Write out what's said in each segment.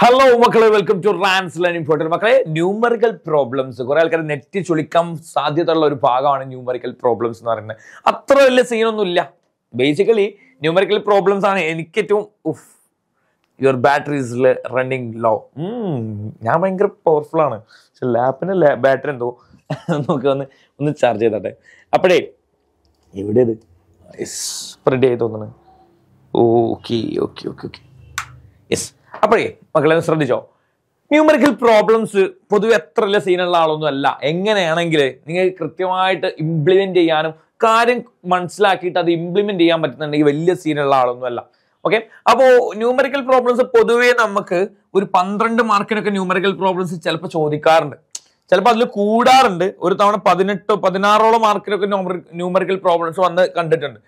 hello മക്കളെ welcome to Rans learning portal മക്കളെ numerical problems കുറെ ആൾക്കാർ നെറ്റ് ചുളിക്കാൻ സാധ്യതയുള്ള ഒരു ഭാഗമാണ് ന്യൂമറിക്കൽ പ്രോബ്ലംസ് എന്ന് പറയുന്നത് അത്ര വലിയ സീനൊന്നുമില്ല ബേസിക്കലി ന്യൂമറിക്കൽ പ്രോബ്ലംസ് ആണ് എനിക്ക് ഏറ്റവും ഉഫ് യുവർ ബാറ്ററീസിൽ റണ്ണിങ് ലോ ഞാൻ ഭയങ്കര പവർഫുൾ ആണ് പക്ഷെ ലാപ്പിന് ബാറ്ററി എന്തോ നമുക്ക് ഒന്ന് ഒന്ന് ചാർജ് ചെയ്തട്ടെ അപ്പോഴേ എവിടെ ഇത് സ്പ്രെഡ് ചെയ്ത് തോന്നുന്നു okay okay okay okay yes അപ്പോഴേ മക്കളെ ശ്രദ്ധിച്ചോ ന്യൂമറിക്കൽ പ്രോബ്ലംസ് പൊതുവെ എത്ര വലിയ സീനുള്ള ആളൊന്നും അല്ല എങ്ങനെയാണെങ്കിൽ നിങ്ങൾക്ക് കൃത്യമായിട്ട് ഇംപ്ലിമെന്റ് ചെയ്യാനും കാര്യം മനസ്സിലാക്കിയിട്ട് അത് ഇംപ്ലിമെന്റ് ചെയ്യാൻ പറ്റുന്നുണ്ടെങ്കിൽ വലിയ സീനുള്ള ആളൊന്നും അല്ല ഓക്കെ അപ്പോൾ ന്യൂമറിക്കൽ പ്രോബ്ലംസ് പൊതുവേ നമുക്ക് ഒരു പന്ത്രണ്ട് മാർക്കിനൊക്കെ ന്യൂമറിക്കൽ പ്രോബ്ലംസ് ചിലപ്പോൾ ചോദിക്കാറുണ്ട് ചിലപ്പോൾ അതിൽ കൂടാറുണ്ട് ഒരു തവണ പതിനെട്ടോ പതിനാറോളം മാർക്കിനൊക്കെ ന്യൂമറിക്കൽ പ്രോബ്ലംസ് വന്ന് കണ്ടിട്ടുണ്ട്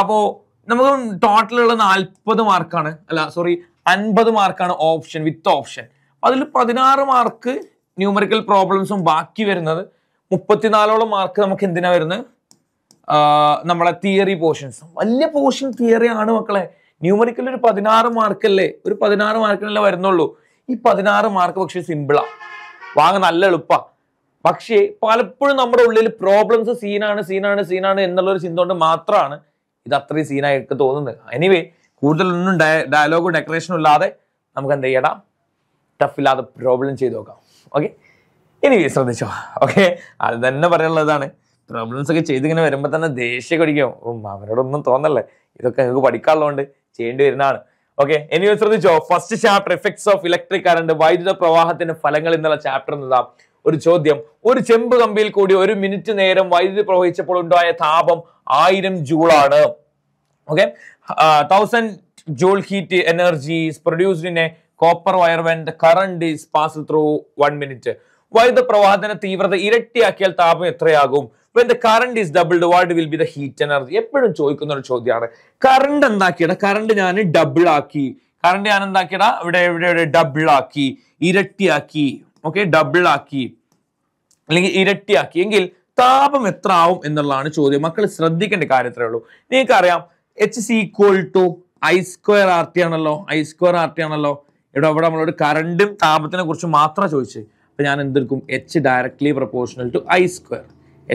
അപ്പോൾ നമുക്ക് ടോട്ടലുള്ള നാൽപ്പത് മാർക്കാണ് അല്ല സോറി അൻപത് മാർക്കാണ് ഓപ്ഷൻ വിത്ത് ഓപ്ഷൻ അതിൽ പതിനാറ് മാർക്ക് ന്യൂമറിക്കൽ പ്രോബ്ലംസും ബാക്കി വരുന്നത് മുപ്പത്തിനാലോളം മാർക്ക് നമുക്ക് എന്തിനാ വരുന്നത് നമ്മളെ തിയറി പോർഷൻസ് വലിയ പോർഷൻ തിയറി ആണ് മക്കളെ ന്യൂമറിക്കൽ ഒരു പതിനാറ് മാർക്കല്ലേ ഒരു പതിനാറ് മാർക്കിനല്ലേ വരുന്നുള്ളൂ ഈ പതിനാറ് മാർക്ക് പക്ഷെ സിമ്പിളാ വാങ്ങ നല്ല എളുപ്പാ പക്ഷേ പലപ്പോഴും നമ്മുടെ ഉള്ളിൽ പ്രോബ്ലംസ് സീനാണ് സീനാണ് സീനാണ് എന്നുള്ളൊരു ചിന്ത കൊണ്ട് മാത്രമാണ് ഇത് അത്രയും സീനായിട്ട് തോന്നുന്നത് എനിവേ കൂടുതലൊന്നും ഡയലോഗും ഡെക്കറേഷനും ഇല്ലാതെ നമുക്ക് എന്ത് ചെയ്യണം ടഫ് ഇല്ലാതെ പ്രോബ്ലം ചെയ്ത് നോക്കാം ഓക്കെ ഇനി ശ്രദ്ധിച്ചോ ഓക്കെ അത് തന്നെ പറയാനുള്ളതാണ് പ്രോബ്ലംസ് ഒക്കെ ചെയ്തിങ്ങനെ വരുമ്പോൾ തന്നെ ദേഷ്യം കടിക്കും അവരോടൊന്നും തോന്നല്ലേ ഇതൊക്കെ നിങ്ങൾക്ക് പഠിക്കാനുള്ളതുകൊണ്ട് ചെയ്യേണ്ടി വരുന്നതാണ് ഓക്കെ ഇനി ശ്രദ്ധിച്ചോ first chapter effects of electric current വൈദ്യുത പ്രവാഹത്തിന്റെ ഫലങ്ങൾ എന്നുള്ള ചാപ്റ്റർ എന്നതാ ഒരു ചോദ്യം ഒരു ചെമ്പ് കമ്പിയിൽ കൂടി ഒരു മിനിറ്റ് നേരം വൈദ്യുതി പ്രവഹിച്ചപ്പോൾ ഉണ്ടായ താപം ആയിരം ജൂളാണ് okay thousand joule heat energy is produced in a copper wire when the current is pass through one minute വൈദ്യുത പ്രവാഹന തീവ്രത ഇരട്ടിയാക്കിയാൽ താപം എത്രയാകും when the current is doubled what will be the heat energy എപ്പോഴും ചോദിക്കുന്ന ഒരു ചോദ്യമാണ് കറണ്ട് എന്താക്കിയട കറണ്ട് ഞാൻ ഡബിൾ ആക്കി കറണ്ട് ഞാൻ എന്താക്കിയടാ ഇവിടെ ഇവിടെ ഇവിടെ ഡബിൾ ആക്കി ഇരട്ടിയാക്കി ഓക്കെ ഡബിൾ ആക്കി അല്ലെങ്കിൽ ഇരട്ടിയാക്കി എങ്കിൽ താപം എത്ര ആവും എന്നുള്ളതാണ് ചോദ്യം മക്കൾ ശ്രദ്ധിക്കേണ്ട കാര്യത്രേ ഉള്ളൂ നിങ്ങൾക്കറിയാം H is equal to I square R T ആണല്ലോ ഐ സ്ക്വയർ ആർ ടി ആണല്ലോ ഇവിടെ അവിടെ നമ്മളൊരു കറണ്ടും താപത്തിനെ കുറിച്ച് മാത്രമേ ചോദിച്ചു അപ്പൊ ഞാൻ എന്തെടുക്കും H directly proportional to I square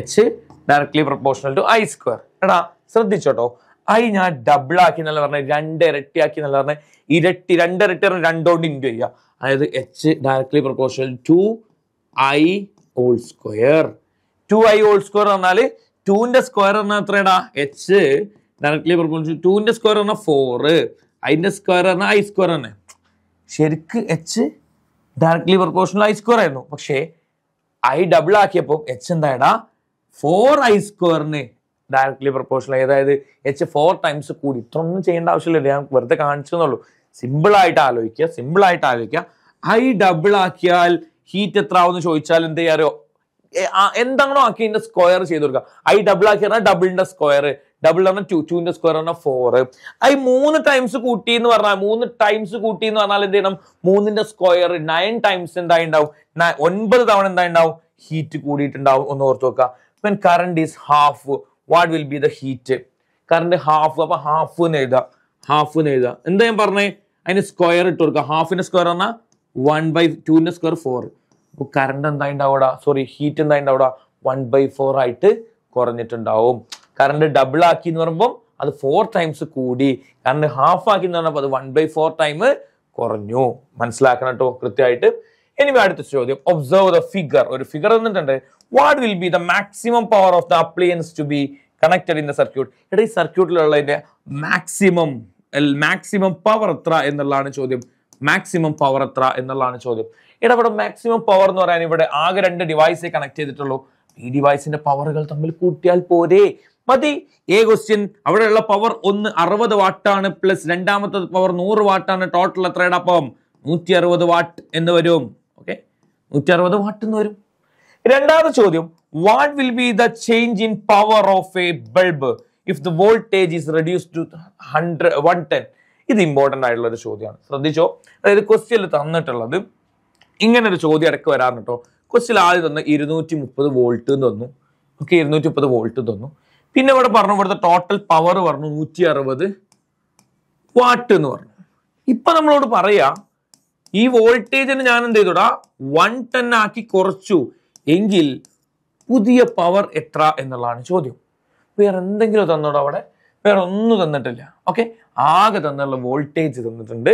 H directly proportional to I square എടാ ശ്രദ്ധിച്ചോട്ടോ ഐ ഞാൻ ഡബിൾ ആക്കി എന്നല്ല പറഞ്ഞ രണ്ട് ഇരട്ടി ആക്കി എന്നല്ല പറഞ്ഞ ഇരട്ടി രണ്ട് ഇരട്ടി രണ്ടോണ്ട് ഇൻറ്റു ചെയ്യുക അതായത് H directly proportional to I whole square two I whole square പറഞ്ഞാൽ ടുവിന്റെ സ്ക്വയർ പറഞ്ഞാൽ എത്രയാണ് എച്ച് ഡയറക്ട്ലി പ്രപ്പോർഷൻ ടൂവിൻ്റെ സ്ക്വയർ പറഞ്ഞാൽ ഫോറ് അതിൻ്റെ സ്ക്വയർ പറഞ്ഞാൽ ഐ സ്ക്വയർ തന്നെ ശരിക്ക് H directly proportional I square ആയിരുന്നു പക്ഷേ ഐ ഡബിൾ ആക്കിയപ്പോൾ എച്ച് എന്തായടാ ഫോർ ഐ സ്ക്വയറിന് ഡയറക്ട്ലി പ്രൊപ്പോർഷണൽ അതായത് എച്ച് ഫോർ ടൈംസ് കൂടി ഇത്രയൊന്നും ചെയ്യേണ്ട ആവശ്യമില്ല ഞാൻ വെറുതെ കാണിച്ചു എന്നുള്ളൂ സിമ്പിളായിട്ട് ആലോചിക്കുക സിമ്പിളായിട്ട് ആലോചിക്കുക ഐ ഡബിൾ ആക്കിയാൽ ഹീറ്റ് എത്ര ആവുമെന്ന് ചോദിച്ചാൽ എന്ത് ചെയ്യാറോ എന്താണോ ആക്കി സ്ക്വയർ ചെയ്ത് കൊടുക്കുക ഐ ഡബിൾ ആക്കി ഡബിളിന്റെ സ്ക്വയർ ഡബിൾ എണ്ണം ടു ടുവിന്റെ സ്ക്വയർ എണ്ണം ഫോർ അത് മൂന്ന് ടൈംസ് കൂട്ടി എന്ന് പറഞ്ഞാൽ മൂന്ന് ടൈംസ് കൂട്ടി എന്ന് പറഞ്ഞാൽ എന്ത് ചെയ്യണം മൂന്നിന്റെ സ്ക്വയർ നയൻ ടൈംസ് എന്തായി ഉണ്ടാവും ഒൻപത് തവണ എന്തായിണ്ടാവും ഉണ്ടാവും ഹീറ്റ് കൂടിയിട്ടുണ്ടാവും ഒന്ന് ഓർത്ത് നോക്കുക when current is half what will be the heat current half അപ്പൊ ഹാഫ് എന്ന് എഴുതാം ഹാഫ് എന്ന് എഴുതാം എന്താ ഞാൻ പറഞ്ഞേ അതിന് സ്ക്വയർ ഇട്ട് കൊടുക്കുക ഹാഫിന്റെ സ്ക്വയർ പറഞ്ഞാൽ വൺ ബൈ ടുവിന്റെ സ്ക്വയർ ഫോർ അപ്പോൾ കറണ്ട് എന്തായി ഉണ്ടാവുക സോറി ഹീറ്റ് എന്തായി ഉണ്ടാവുക വൺ ബൈ ഫോർ ആയിട്ട് കുറഞ്ഞിട്ടുണ്ടാവും കറണ്ട് ഡബിൾ ആക്കി എന്ന് പറയുമ്പോൾ അത് ഫോർ ടൈംസ് കൂടി കറണ്ട് ഹാഫ് ആക്കി എന്ന് പറഞ്ഞപ്പോൾ അത് വൺ ബൈ ഫോർ ടൈം കുറഞ്ഞു മനസ്സിലാക്കണം കേട്ടോ കൃത്യമായിട്ട് ഇനി അടുത്ത ചോദ്യം ഒബ്സർവ് ദ ഫിഗർ ഒരു ഫിഗർ തന്നിട്ടുണ്ട് what will be the maximum power of the appliance to be connected in the circuit എടാ ഈ സർക്യൂട്ടിലുള്ളതിന്റെ മാക്സിമം മാക്സിമം പവർ എത്ര എന്നുള്ളതാണ് ചോദ്യം മാക്സിമം പവർ എത്ര എന്നുള്ളതാണ് ചോദ്യം എടാ ഇവിടെ മാക്സിമം പവർ എന്ന് പറയാൻ ഇവിടെ ആകെ രണ്ട് ഡിവൈസേ കണക്ട് ചെയ്തിട്ടുള്ളൂ ഈ ഡിവൈസിന്റെ പവറുകൾ തമ്മിൽ കൂട്ടിയാൽ പോരെ മതി എ ക്വസ്റ്റ്യൻ അവിടെയുള്ള പവർ ഒന്ന് അറുപത് വാട്ടാണ് പ്ലസ് രണ്ടാമത്തെ പവർ നൂറ് വാട്ടാണ് ടോട്ടൽ എത്രയുടെ അപ്പം നൂറ്റി അറുപത് വാട്ട് എന്ന് വരും ഓക്കെ നൂറ്റി അറുപത് വാട്ട് എന്ന് വരും രണ്ടാമത്തെ ചോദ്യം what will be the change in power of a bulb if the voltage is reduce to hundred one ten ഇത് ഇമ്പോർട്ടൻ്റ് ആയിട്ടുള്ള ഒരു ചോദ്യമാണ് ശ്രദ്ധിച്ചോ അതായത് ക്വസ്റ്റ്യനിൽ തന്നിട്ടുള്ളത് ഇങ്ങനെ ഒരു ചോദ്യം ഇടയ്ക്ക് വരാറുണ്ട് കേട്ടോ ക്വസ്റ്റ്യൻ ആദ്യം തന്ന ഇരുന്നൂറ്റി മുപ്പത് വോൾട്ട് തന്നു ഓക്കെ ഇരുന്നൂറ്റി മുപ്പത് വോൾട്ട് തന്നു പിന്നെ ഇവിടെ പറഞ്ഞു ഇവിടുത്തെ ടോട്ടൽ പവർ പറഞ്ഞു നൂറ്റി അറുപത് വാട്ട് എന്ന് പറഞ്ഞു ഇപ്പൊ നമ്മളോട് പറയാ ഈ വോൾട്ടേജിന് ഞാൻ എന്ത് ചെയ്തുടാ വൺ ടെൻ ആക്കി കുറച്ചു എങ്കിൽ പുതിയ പവർ എത്ര എന്നുള്ളതാണ് ചോദ്യം വേറെ എന്തെങ്കിലും തന്നോടോ അവിടെ വേറെ ഒന്നും തന്നിട്ടില്ല ഓക്കെ ആകെ തന്നുള്ള വോൾട്ടേജ് തന്നിട്ടുണ്ട്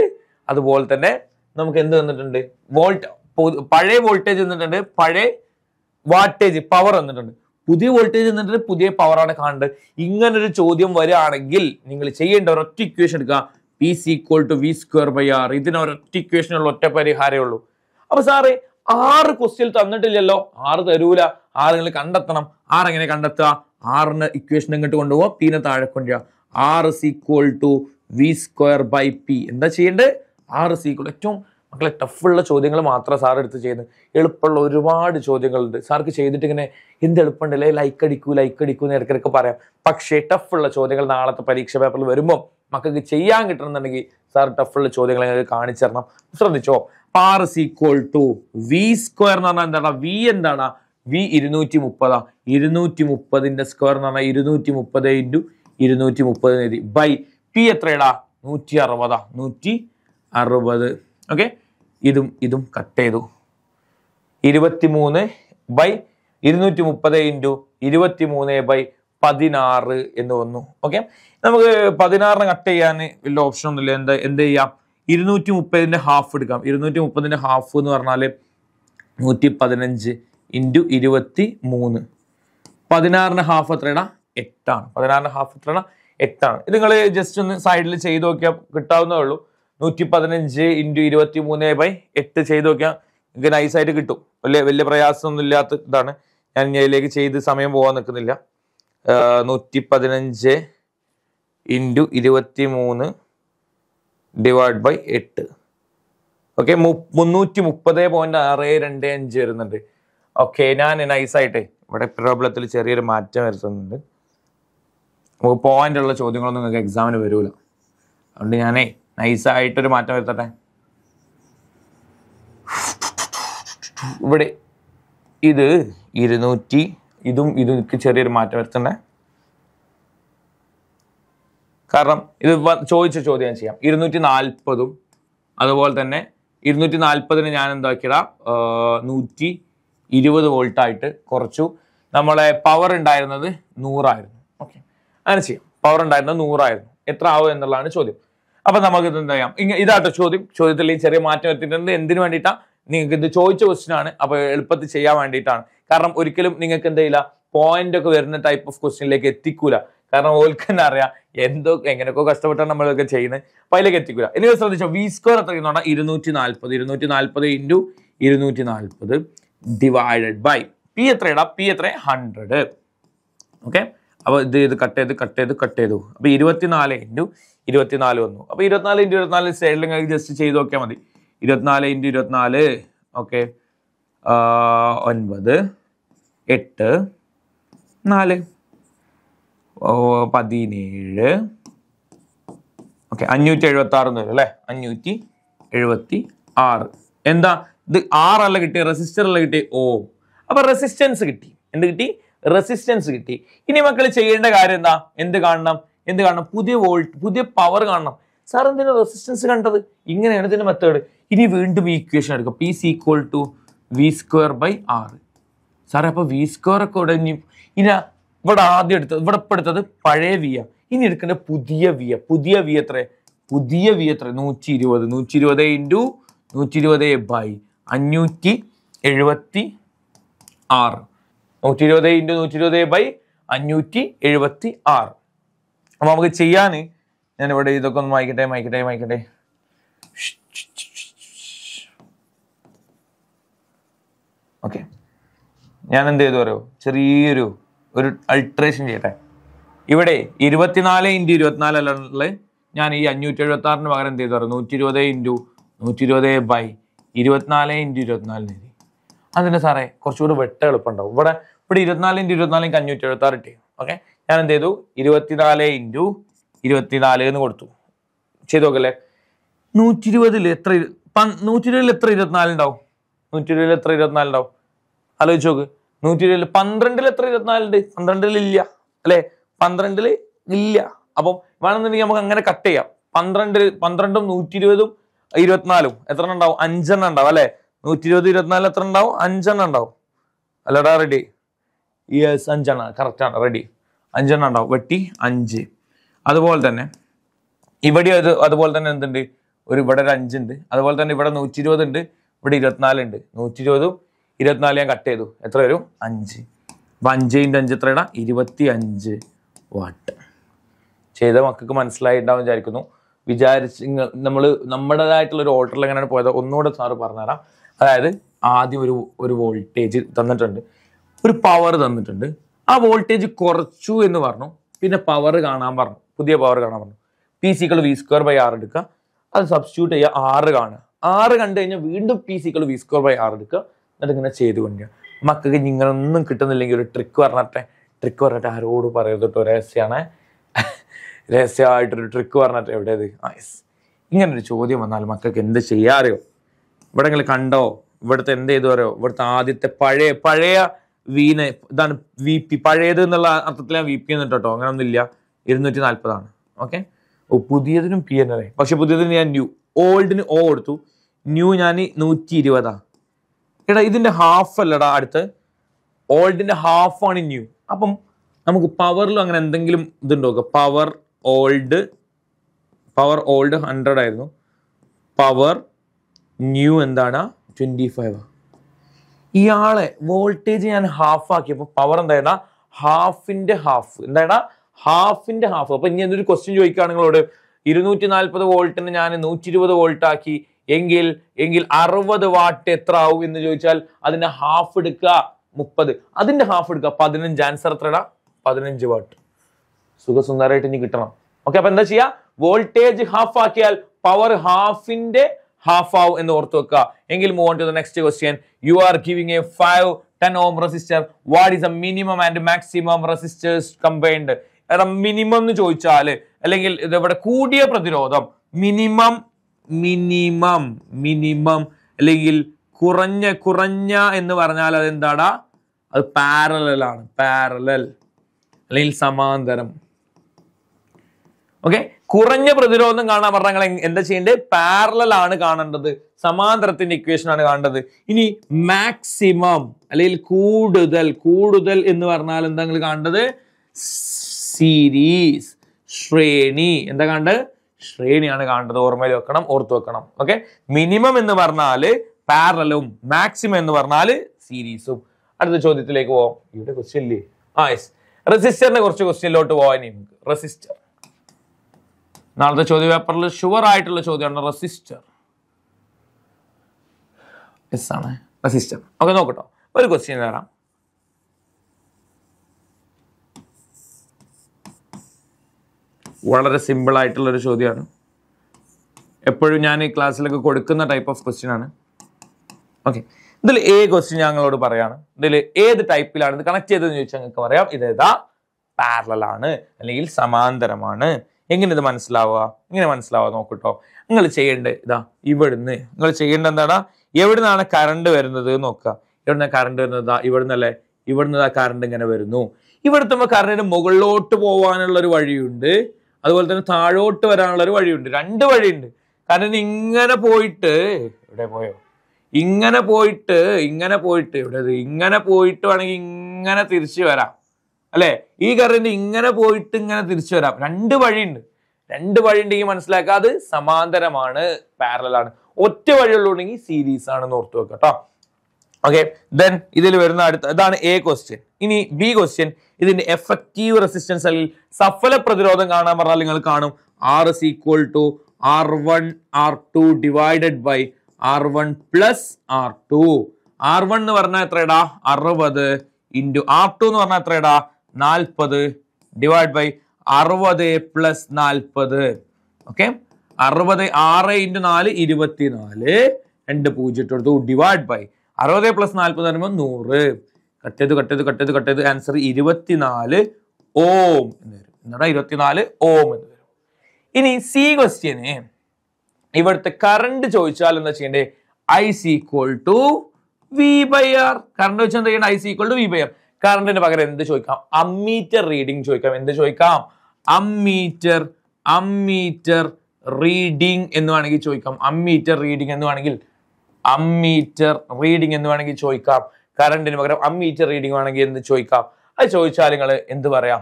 അതുപോലെ തന്നെ നമുക്ക് എന്ത് തന്നിട്ടുണ്ട് വോൾട്ട് പഴയ വോൾട്ടേജ് തന്നിട്ടുണ്ട് പഴയ വാട്ടേജ് പവർ തന്നിട്ടുണ്ട് പുതിയ വോൾട്ടേജ് എന്നിട്ട് പുതിയ പവറാണ് കാണേണ്ടത് ഒരു ചോദ്യം വരികയാണെങ്കിൽ നിങ്ങൾ ചെയ്യേണ്ട ഒരൊറ്റ ഇക്വേഷൻ എടുക്കുക P is equal to V square by R ഇതിന് ഒരൊറ്റ ഇക്വേഷനുള്ള ഒറ്റ പരിഹാരമേ ഉള്ളൂ അപ്പൊ സാറേ ആറ് ക്വസ്റ്റ്യൻ തന്നിട്ടില്ലല്ലോ ആറ് തരൂല ആറ് നിങ്ങൾ കണ്ടെത്തണം ആറ് എങ്ങനെ കണ്ടെത്തുക ആറിന് ഇക്വേഷൻ ഇങ്ങോട്ട് കൊണ്ടുപോകുക പിന്നെ താഴെ കൊണ്ടുപോകുക R is equal to V square by P എന്താ ചെയ്യേണ്ടത് ആർ ഇസ് ഈക്വൽ ഏറ്റവും മക്കളെ ടഫുള്ള ചോദ്യങ്ങൾ മാത്രമേ സാർ എടുത്ത് ചെയ്യുന്നത് എളുപ്പമുള്ള ഒരുപാട് ചോദ്യങ്ങളുണ്ട് സാർക്ക് ചെയ്തിട്ട് ഇങ്ങനെ എന്ത് എളുപ്പമുണ്ടല്ലേ ലൈക്ക് അടിക്കൂ ലൈക്ക് അടിക്കൂ എന്ന് ഇടയ്ക്കിടയ്ക്ക് പറയാം പക്ഷേ ടഫുള്ള ചോദ്യങ്ങൾ നാളത്തെ പരീക്ഷ പേപ്പറിൽ വരുമ്പോൾ മക്കൾക്ക് ചെയ്യാൻ കിട്ടണമെന്നുണ്ടെങ്കിൽ സാർ ടഫുള്ള ചോദ്യങ്ങൾ കാണിച്ചു കാണിച്ചിരണം ശ്രദ്ധിച്ചോ R is equal to V square എന്ന് പറഞ്ഞാൽ എന്താണ് വി എന്താണ് വി ഇരുന്നൂറ്റി മുപ്പതാ ഇരുന്നൂറ്റി മുപ്പതിന്റെ സ്ക്വയർ എന്ന് പറഞ്ഞാൽ ഇരുന്നൂറ്റി മുപ്പത് ഇൻറ്റു ഇരുന്നൂറ്റി മുപ്പത് എഴുതി ബൈ പി എത്രയടാ നൂറ്റി അറുപതാ നൂറ്റി അറുപത് ഓക്കെ ഇതും ഇതും കട്ട് ചെയ്തു ഇരുപത്തിമൂന്ന് ബൈ ഇരുന്നൂറ്റി മുപ്പത് ഇൻറ്റു ഇരുപത്തിമൂന്ന് ബൈ പതിനാറ് എന്ന് വന്നു ഓക്കെ നമുക്ക് പതിനാറിന് കട്ട് ചെയ്യാൻ വലിയ ഓപ്ഷൻ ഒന്നുമില്ല എന്താ എന്ത് ചെയ്യാം ഇരുന്നൂറ്റി മുപ്പതിൻ്റെ ഹാഫ് എടുക്കാം ഇരുന്നൂറ്റി മുപ്പതിൻ്റെ ഹാഫ് എന്ന് പറഞ്ഞാൽ നൂറ്റി പതിനഞ്ച് ഇൻറ്റു ഇരുപത്തി മൂന്ന് പതിനാറിന് ഹാഫ് എത്രയാണ് എട്ടാണ് പതിനാറിന് ഹാഫ് എത്രയാണ് എട്ടാണ് ഇത് നിങ്ങൾ ജസ്റ്റ് ഒന്ന് സൈഡിൽ ചെയ്ത് നോക്കിയാൽ കിട്ടാവുന്നതേ ഉള്ളൂ നൂറ്റി പതിനഞ്ച് ഇൻറ്റു ഇരുപത്തി മൂന്ന് ബൈ എട്ട് ചെയ്ത് നോക്കിയാൽ നിങ്ങൾക്ക് നൈസായിട്ട് കിട്ടും വലിയ വലിയ പ്രയാസമൊന്നും ഇല്ലാത്ത ഇതാണ് ഞാൻ ഇതിലേക്ക് ചെയ്ത് സമയം പോകാൻ നിൽക്കുന്നില്ല നൂറ്റി പതിനഞ്ച് ഇൻറ്റു ഇരുപത്തി മൂന്ന് ഡിവൈഡ് ബൈ എട്ട് ഓക്കെ മുന്നൂറ്റി മുപ്പത് പോയിന്റ് ആറ് രണ്ട് അഞ്ച് വരുന്നുണ്ട് ഓക്കെ ഞാൻ നൈസായിട്ട് ഇവിടെ പ്രോബ്ലത്തിൽ ചെറിയൊരു മാറ്റം വരുത്തുന്നുണ്ട് നമുക്ക് ഉള്ള ചോദ്യങ്ങളൊന്നും നിങ്ങൾക്ക് എക്സാമിന് വരൂല അതുകൊണ്ട് ഞാനേ നൈസായിട്ടൊരു മാറ്റം വരുത്തട്ടെ ഇവിടെ ഇത് ഇരുന്നൂറ്റി ഇതും ഇതും ചെറിയൊരു മാറ്റം വരുത്തണ്ടേ കാരണം ഇത് ചോദിച്ച ചോദ്യം ഞാൻ ചെയ്യാം ഇരുന്നൂറ്റി നാൽപ്പതും അതുപോലെ തന്നെ ഇരുന്നൂറ്റി നാൽപ്പതിന് ഞാൻ എന്താക്കിയതാ നൂറ്റി ഇരുപത് വോൾട്ടായിട്ട് കുറച്ചു നമ്മളെ പവർ ഉണ്ടായിരുന്നത് നൂറായിരുന്നു ഓക്കെ അങ്ങനെ ചെയ്യാം പവർ ഉണ്ടായിരുന്നത് നൂറായിരുന്നു എത്ര ആവും എന്നുള്ളതാണ് ചോദ്യം അപ്പൊ നമുക്ക് ഇത് എന്താ ചെയ്യാം ഇങ്ങനെ ഇതാട്ടോ ചോദ്യം ചോദ്യത്തിൽ ഈ ചെറിയ മാറ്റം വരുത്തിയിട്ടുണ്ട് എന്തിനു വേണ്ടിയിട്ടാണ് നിങ്ങൾക്ക് ഇത് ചോദിച്ച ക്വസ്റ്റ്യൻ ആണ് അപ്പൊ എളുപ്പത്തിൽ ചെയ്യാൻ വേണ്ടിയിട്ടാണ് കാരണം ഒരിക്കലും നിങ്ങൾക്ക് എന്താ ചെയ്യില്ല പോയിന്റ് ഒക്കെ വരുന്ന ടൈപ്പ് ഓഫ് ക്വസ്റ്റ്യനിലേക്ക് എത്തിക്കൂല കാരണം ഓൾക്ക് തന്നെ അറിയാം എന്തോ എങ്ങനെയൊക്കെ കഷ്ടപ്പെട്ടാണ് നമ്മളൊക്കെ ചെയ്യുന്നത് അപ്പൊ അതിലേക്ക് എത്തിക്കൂല ഇനി ശ്രദ്ധിച്ചോ വി സ്ക്വയർ എത്ര എന്ന് ഇരുന്നൂറ്റി നാൽപ്പത് ഇരുന്നൂറ്റി നാൽപ്പത് ഇൻറ്റു ഇരുന്നൂറ്റി നാൽപ്പത് ഡിവൈഡഡ് ബൈ പി എത്രയടാ പി എത്ര ഹൺഡ്രഡ് ഓക്കെ അപ്പോൾ ഇത് ചെയ്ത് കട്ട് ചെയ്ത് കട്ട് ചെയ്ത് കട്ട് ചെയ്തു അപ്പോൾ ഇരുപത്തിനാല് ഇൻറ്റു ഇരുപത്തിനാല് വന്നു അപ്പോൾ ഇരുപത്തിനാല് ഇൻറ്റു ഇരുപത്തിനാല് സൈഡിൽ നിങ്ങൾ ജസ്റ്റ് ചെയ്ത് നോക്കിയാൽ മതി ഇരുപത്തിനാല് ഇൻറ്റു ഇരുപത്തിനാല് ഓക്കെ ഒൻപത് എട്ട് നാല് പതിനേഴ് ഓക്കെ അഞ്ഞൂറ്റി എഴുപത്തി ആറ് എന്ന് വരും അല്ലേ അഞ്ഞൂറ്റി എഴുപത്തി ആറ് എന്താ ഇത് ആറല്ല കിട്ടി അല്ല കിട്ടി ഓ അപ്പൊ റെസിസ്റ്റൻസ് കിട്ടി എന്ത് കിട്ടി റെസിസ്റ്റൻസ് കിട്ടി ഇനി മക്കൾ ചെയ്യേണ്ട കാര്യം എന്താ എന്ത് കാണണം എന്ത് കാണണം പുതിയ വോൾട്ട് പുതിയ പവർ കാണണം സാർ എന്തിനു റെസിസ്റ്റൻസ് കണ്ടത് ഇങ്ങനെയാണ് ഇതിന്റെ മെത്തേഡ് ഇനി വീണ്ടും ഈ ഇക്വേഷൻ എടുക്കുക P is equal to V square by R സാറേ അപ്പൊ വി സ്ക്വയർ ഒക്കെ ഇവിടെ ഇനി ഇനി ഇവിടെ ആദ്യം എടുത്തത് ഇവിടെ ഇപ്പം എടുത്തത് പഴയ വിയ ഇനി എടുക്കേണ്ട പുതിയ വിയ പുതിയ വി എത്ര പുതിയ വി എത്ര നൂറ്റി ഇരുപത് നൂറ്റി ഇരുപത് ഇൻറ്റു നൂറ്റി ഇരുപത് ബൈ അഞ്ഞൂറ്റി എഴുപത്തി ആറ് നൂറ്റി ഇരുപത് ഇൻറ്റു നൂറ്റി ഇരുപത് ബൈ അഞ്ഞൂറ്റി എഴുപത്തി ആറ് അപ്പോൾ നമുക്ക് ചെയ്യാൻ ഇവിടെ ഇതൊക്കെ ഒന്ന് വായിക്കട്ടെ വായിക്കട്ടെ വായിക്കട്ടെ ഓക്കെ ഞാൻ എന്ത് ചെയ്തു പറയുമോ ചെറിയൊരു ഒരു അൾട്രേഷൻ ചെയ്യട്ടെ ഇവിടെ ഇരുപത്തിനാല് ഇൻറ്റു ഇരുപത്തിനാല് ഞാൻ ഈ അഞ്ഞൂറ്റി എഴുപത്തി ആറിന് പകരം എന്ത് ചെയ്തു പറയും നൂറ്റി ഇരുപത് ഇൻറ്റു നൂറ്റി ഇരുപത് ബൈ ഇരുപത്തിനാല് ഇൻറ്റു ഇരുപത്തിനാലിന് എഴുതി അതിന് സാറേ കുറച്ചുകൂടി വെട്ട എളുപ്പമുണ്ടാവും ഇവിടെ ഇവിടെ ഇരുപത്തിനാല് ഇരുപത്തിനാലിൻ്റെ ഇരുപത്തിനാലിൻ്റെ അഞ്ഞൂറ്റി എഴുപത്താറ് ഇട്ടു ഓക്കെ ഞാൻ എന്ത് ചെയ്തു ഇരുപത്തിനാല് ഇൻറ്റു ഇരുപത്തിനാല് എന്ന് കൊടുത്തു ചെയ്ത് നോക്കല്ലേ നൂറ്റി ഇരുപതിൽ എത്ര നൂറ്റി ഇരുപതിൽ എത്ര ഇരുപത്തിനാല് ഉണ്ടാവും നൂറ്റി ഇരുപതിൽ എത്ര ഇരുപത്തിനാല് ഉണ്ടാവും ആലോചിച്ച് നോക്ക് നൂറ്റി ഇരുപതിൽ പന്ത്രണ്ടിൽ എത്ര ഇരുപത്തിനാലുണ്ട് പന്ത്രണ്ടിൽ ഇല്ല അല്ലേ പന്ത്രണ്ടിൽ ഇല്ല അപ്പം വേണമെന്നുണ്ടെങ്കിൽ നമുക്ക് അങ്ങനെ കട്ട് ചെയ്യാം പന്ത്രണ്ട് പന്ത്രണ്ടും നൂറ്റി ഇരുപതും ഇരുപത്തിനാലും എത്ര ഉണ്ടാവും അഞ്ചെണ്ണം ഉണ്ടാവും അല്ലെ നൂറ്റി ഇരുപത് ഇരുപത്തിനാല് എത്ര ഉണ്ടാവും അഞ്ചെണ്ണം ഉണ്ടാവും അല്ലടാ റെഡി ഇയേഴ്സ് അഞ്ചെണ്ണം കറക്റ്റാണ് റെഡി അഞ്ചെണ്ണം ഉണ്ടാവും വെട്ടി അഞ്ച് അതുപോലെ തന്നെ ഇവിടെ അത് അതുപോലെ തന്നെ എന്തുണ്ട് ഒരു ഇവിടെ ഒരു അഞ്ചുണ്ട് അതുപോലെ തന്നെ ഇവിടെ നൂറ്റി ഇരുപതുണ്ട് ഇവിടെ ഇരുപത്തിനാലുണ്ട് നൂറ്റി ഇരുപതും ഇരുപത്തിനാല് ഞാൻ കട്ട് ചെയ്തു എത്ര വരും അഞ്ച് അപ്പം അഞ്ച് അഞ്ച് എത്ര ഇടാം ഇരുപത്തി അഞ്ച് വാട്ട് ചെയ്ത മക്കൾക്ക് മനസ്സിലായിട്ടാവും വിചാരിക്കുന്നു വിചാരിച്ച് നമ്മൾ നമ്മുടേതായിട്ടുള്ള ഒരു ഓർഡറിൽ എങ്ങനെയാണ് പോയത് ഒന്നുകൂടെ സാറ് പറഞ്ഞുതരാം അതായത് ആദ്യം ഒരു ഒരു വോൾട്ടേജ് തന്നിട്ടുണ്ട് ഒരു പവർ തന്നിട്ടുണ്ട് ആ വോൾട്ടേജ് കുറച്ചു എന്ന് പറഞ്ഞു പിന്നെ പവർ കാണാൻ പറഞ്ഞു പുതിയ പവർ കാണാൻ പറഞ്ഞു P is equal V square by R എടുക്കുക അത് സബ്സ്റ്റിറ്റ്യൂട്ട് ചെയ്യുക ആറ് കാണുക ആറ് കണ്ടു കഴിഞ്ഞാൽ വീണ്ടും P is equal V square by R എടുക്കുക എന്നിട്ട് ഇങ്ങനെ ചെയ്തു കൊണ്ടുക മക്കൾക്ക് നിങ്ങളൊന്നും കിട്ടുന്നില്ലെങ്കിൽ ഒരു ട്രിക്ക് പറഞ്ഞിട്ടെ ട്രിക്ക് പറഞ്ഞിട്ട് ആരോട് കേട്ടോ രഹസ്യമാണ് രഹസ്യമായിട്ടൊരു ട്രിക്ക് പറഞ്ഞിട്ട് എവിടെയത് ഇങ്ങനൊരു ചോദ്യം വന്നാൽ മക്കൾക്ക് എന്ത് ചെയ്യാറിയോ ഇവിടെ നിങ്ങൾ കണ്ടോ ഇവിടുത്തെ എന്ത് ചെയ്തു പറയോ ഇവിടുത്തെ ആദ്യത്തെ പഴയ പഴയ വീനെ ഇതാണ് വി പി പഴയത് എന്നുള്ള അർത്ഥത്തിലാണ് വി പി എന്നിട്ട് കേട്ടോ അങ്ങനെ ഒന്നുമില്ല ഇരുന്നൂറ്റി നാൽപ്പതാണ് ഓക്കെ ഓ പുതിയതിനും പി എൻ അല്ലേ പക്ഷെ പുതിയതിന് ഞാൻ ന്യൂ ഓൾഡിന് ഓ കൊടുത്തു ന്യൂ ഞാൻ നൂറ്റി ഇരുപതാ എടാ ഇതിൻ്റെ ഹാഫ് അല്ലടാ അടുത്ത് ഓൾഡിൻ്റെ ഹാഫാണ് ന്യൂ അപ്പം നമുക്ക് പവറിലും അങ്ങനെ എന്തെങ്കിലും ഇതുണ്ടോ power old power old hundred ആയിരുന്നു പവർ ന്യൂ എന്താണ് ട്വൻറ്റി ഫൈവ് ഇയാളെ വോൾട്ടേജ് ഞാൻ ഹാഫ് ആക്കിയപ്പോൾ പവർ എന്തായടാ ഹാഫിന്റെ ഹാഫ് എന്തായടാ ഹാഫിന്റെ ഹാഫ് അപ്പൊ ഇനി എന്തൊരു ക്വസ്റ്റ്യൻ നിങ്ങളോട് ഇരുന്നൂറ്റി നാൽപ്പത് വോൾട്ടിന് ഞാൻ നൂറ്റി ഇരുപത് വോൾട്ട് ആക്കി എങ്കിൽ എങ്കിൽ അറുപത് വാട്ട് എത്ര ആവും എന്ന് ചോദിച്ചാൽ അതിന്റെ ഹാഫ് എടുക്കുക മുപ്പത് അതിന്റെ ഹാഫ് എടുക്കുക പതിനഞ്ച് ആൻസർ എത്രടാ പതിനഞ്ച് വാട്ട് സുഖസുന്ദരമായിട്ട് ഇനി കിട്ടണം ഓക്കെ അപ്പൊ എന്താ ചെയ്യാ വോൾട്ടേജ് ഹാഫ് ആക്കിയാൽ പവർ ഹാഫിന്റെ ഹാഫ് ആവ് എന്ന് ഓർത്ത് വെക്കുക എങ്കിൽ move on to the next question you are giving a five ten ohm resistor what is a minimum and maximum resistors combined കാരണം മിനിമം എന്ന് ചോദിച്ചാൽ അല്ലെങ്കിൽ ഇതവിടെ കൂടിയ പ്രതിരോധം മിനിമം മിനിമം മിനിമം അല്ലെങ്കിൽ കുറഞ്ഞ കുറഞ്ഞ എന്ന് പറഞ്ഞാൽ അതെന്താടാ അത് പാരലൽ ആണ് പാരലൽ അല്ലെങ്കിൽ സമാന്തരം ഓക്കെ കുറഞ്ഞ പ്രതിരോധം കാണാൻ പറഞ്ഞാൽ നിങ്ങൾ എന്താ ചെയ്യേണ്ടത് പാരലൽ ആണ് കാണേണ്ടത് സമാന്തരത്തിന്റെ ഇക്വേഷൻ ആണ് കാണേണ്ടത് ഇനി മാക്സിമം അല്ലെങ്കിൽ കൂടുതൽ കൂടുതൽ എന്ന് പറഞ്ഞാൽ എന്താ കാണേണ്ടത് സീരീസ് ശ്രേണി എന്താ കാണേണ്ടത് ശ്രേണിയാണ് കാണേണ്ടത് ഓർമ്മയിൽ വെക്കണം ഓർത്ത് വെക്കണം ഓക്കെ മിനിമം എന്ന് പറഞ്ഞാല് പാരലും മാക്സിമം എന്ന് പറഞ്ഞാല് സീരീസും അടുത്ത ചോദ്യത്തിലേക്ക് പോവാം ഇവിടെ ക്വസ്റ്റ്യൻ ഇല്ലേ ആ യെസ് റെസിസ്റ്ററിനെ കുറച്ച് ക്വസ്റ്റ്യനിലോട്ട് പോവാൻ റെസിസ്റ്റർ നാളത്തെ ചോദ്യ പേപ്പറിൽ ഷുവർ ആയിട്ടുള്ള ചോദ്യമാണ് റെസിസ്റ്റർ എസ് ആണ് റെസിസ്റ്റർ ഓക്കെ നോക്കട്ടോ ഒരു ക്വസ്റ്റ്യൻ തരാം വളരെ സിമ്പിൾ ആയിട്ടുള്ളൊരു ചോദ്യമാണ് എപ്പോഴും ഞാൻ ഈ ക്ലാസ്സിലൊക്കെ കൊടുക്കുന്ന ടൈപ്പ് ഓഫ് ക്വസ്റ്റ്യൻ ആണ് ഓക്കെ ഇതിൽ ഏ ക്വസ്റ്റ്യൻ ഞങ്ങളോട് പറയാണ് ഇതിൽ ഏത് ടൈപ്പിലാണ് ഇത് കണക്ട് ചെയ്തതെന്ന് ചോദിച്ചാൽ ഞങ്ങൾക്ക് പറയാം ഇത് ഏതാ പാരലാണ് അല്ലെങ്കിൽ സമാന്തരമാണ് എങ്ങനെ ഇത് മനസ്സിലാവുക എങ്ങനെ മനസ്സിലാവുക നോക്കട്ടോ നിങ്ങൾ ചെയ്യേണ്ടത് ഇതാ ഇവിടുന്ന് നിങ്ങൾ ചെയ്യേണ്ട എന്താണ് എവിടുന്നാണ് കറണ്ട് വരുന്നത് നോക്കുക എവിടുന്ന കറണ്ട് വരുന്നത് ഇവിടുന്നല്ലേ ഇവിടുന്ന് കറണ്ട് ഇങ്ങനെ വരുന്നു നിന്ന് കറണ്ടിന് മുകളിലോട്ട് പോകാനുള്ള ഒരു വഴിയുണ്ട് അതുപോലെ തന്നെ താഴോട്ട് വരാനുള്ള ഒരു വഴിയുണ്ട് രണ്ട് വഴിയുണ്ട് കാരണം ഇങ്ങനെ പോയിട്ട് ഇവിടെ പോയോ ഇങ്ങനെ പോയിട്ട് ഇങ്ങനെ പോയിട്ട് ഇവിടെ ഇങ്ങനെ പോയിട്ട് വേണമെങ്കിൽ ഇങ്ങനെ തിരിച്ചു വരാം അല്ലെ ഈ കറന്റ് ഇങ്ങനെ പോയിട്ട് ഇങ്ങനെ തിരിച്ചു വരാം രണ്ട് വഴിയുണ്ട് രണ്ട് വഴി ഉണ്ടെങ്കിൽ മനസ്സിലാക്കുക അത് സമാന്തരമാണ് പാരലാണ് ഒറ്റ വഴിയുള്ളൂണ്ടെങ്കിൽ സീരീസ് ആണെന്ന് ഓർത്തു വെക്കുക കേട്ടോ ഓക്കെ ദെൻ ഇതിൽ വരുന്ന അടുത്ത ഇതാണ് എ ക്വസ്റ്റ്യൻ ഇനി ബി ക്വസ്റ്റ്യൻ ഇതിന്റെ എഫക്റ്റീവ് റെസിസ്റ്റൻസ് അല്ലെങ്കിൽ സഫല പ്രതിരോധം കാണാൻ പറഞ്ഞാൽ നിങ്ങൾ കാണും R is equal to R one R two divided by R one plus R two R one എന്ന് പറഞ്ഞാൽ എത്രയടാ അറുപത് ഇൻറ്റു ആർ ടു എന്ന് പറഞ്ഞാൽ എത്രയടാ നാൽപ്പത് ഡിവൈഡ് ബൈ അറുപത് പ്ലസ് നാൽപ്പത് ഓക്കെ അറുപത് ആറ് ഇൻറ്റു നാല് ഇരുപത്തി നാല് രണ്ട് പൂജ്യം ഇട്ട് കൊടുത്തു ഡിവൈഡ് ബൈ അറുപത് പ്ലസ് നാൽപ്പത് പറയുമ്പോൾ നൂറ് കട്ടത് കട്ടത് കട്ടത് കട്ടത് കട്ട് ചെയ്ത് കട്ട് ആൻസർ ഇരുപത്തിനാല് ഓം എന്ന് വരും എന്നിട്ട് ഇരുപത്തിനാല് ഓം എന്ന് വരും ഇനി സി ക്വസ്റ്റ്യന് ഇവിടുത്തെ കറണ്ട് ചോദിച്ചാൽ എന്താ ചെയ്യേണ്ടത് I is equal to V by R current വെച്ചാൽ എന്താ ചെയ്യേണ്ടത് I is equal to V by R കറണ്ടിന് പകരം എന്ത് ചോദിക്കാം അമ്മീറ്റർ റീഡിംഗ് ചോദിക്കാം എന്ത് ചോദിക്കാം അമ്മീറ്റർ അമ്മീറ്റർ റീഡിംഗ് എന്ന് വേണമെങ്കിൽ ചോദിക്കാം അമ്മീറ്റർ റീഡിംഗ് എന്ന് വേണമെങ്കിൽ അമ്മീറ്റർ റീഡിംഗ് എന്ന് വേണമെങ്കിൽ ചോദിക്കാം കറണ്ടിന് പകരം അമ്മീറ്റർ റീഡിംഗ് വേണമെങ്കിൽ എന്ത് ചോദിക്കാം അത് ചോദിച്ചാൽ നിങ്ങൾ എന്ത് പറയാം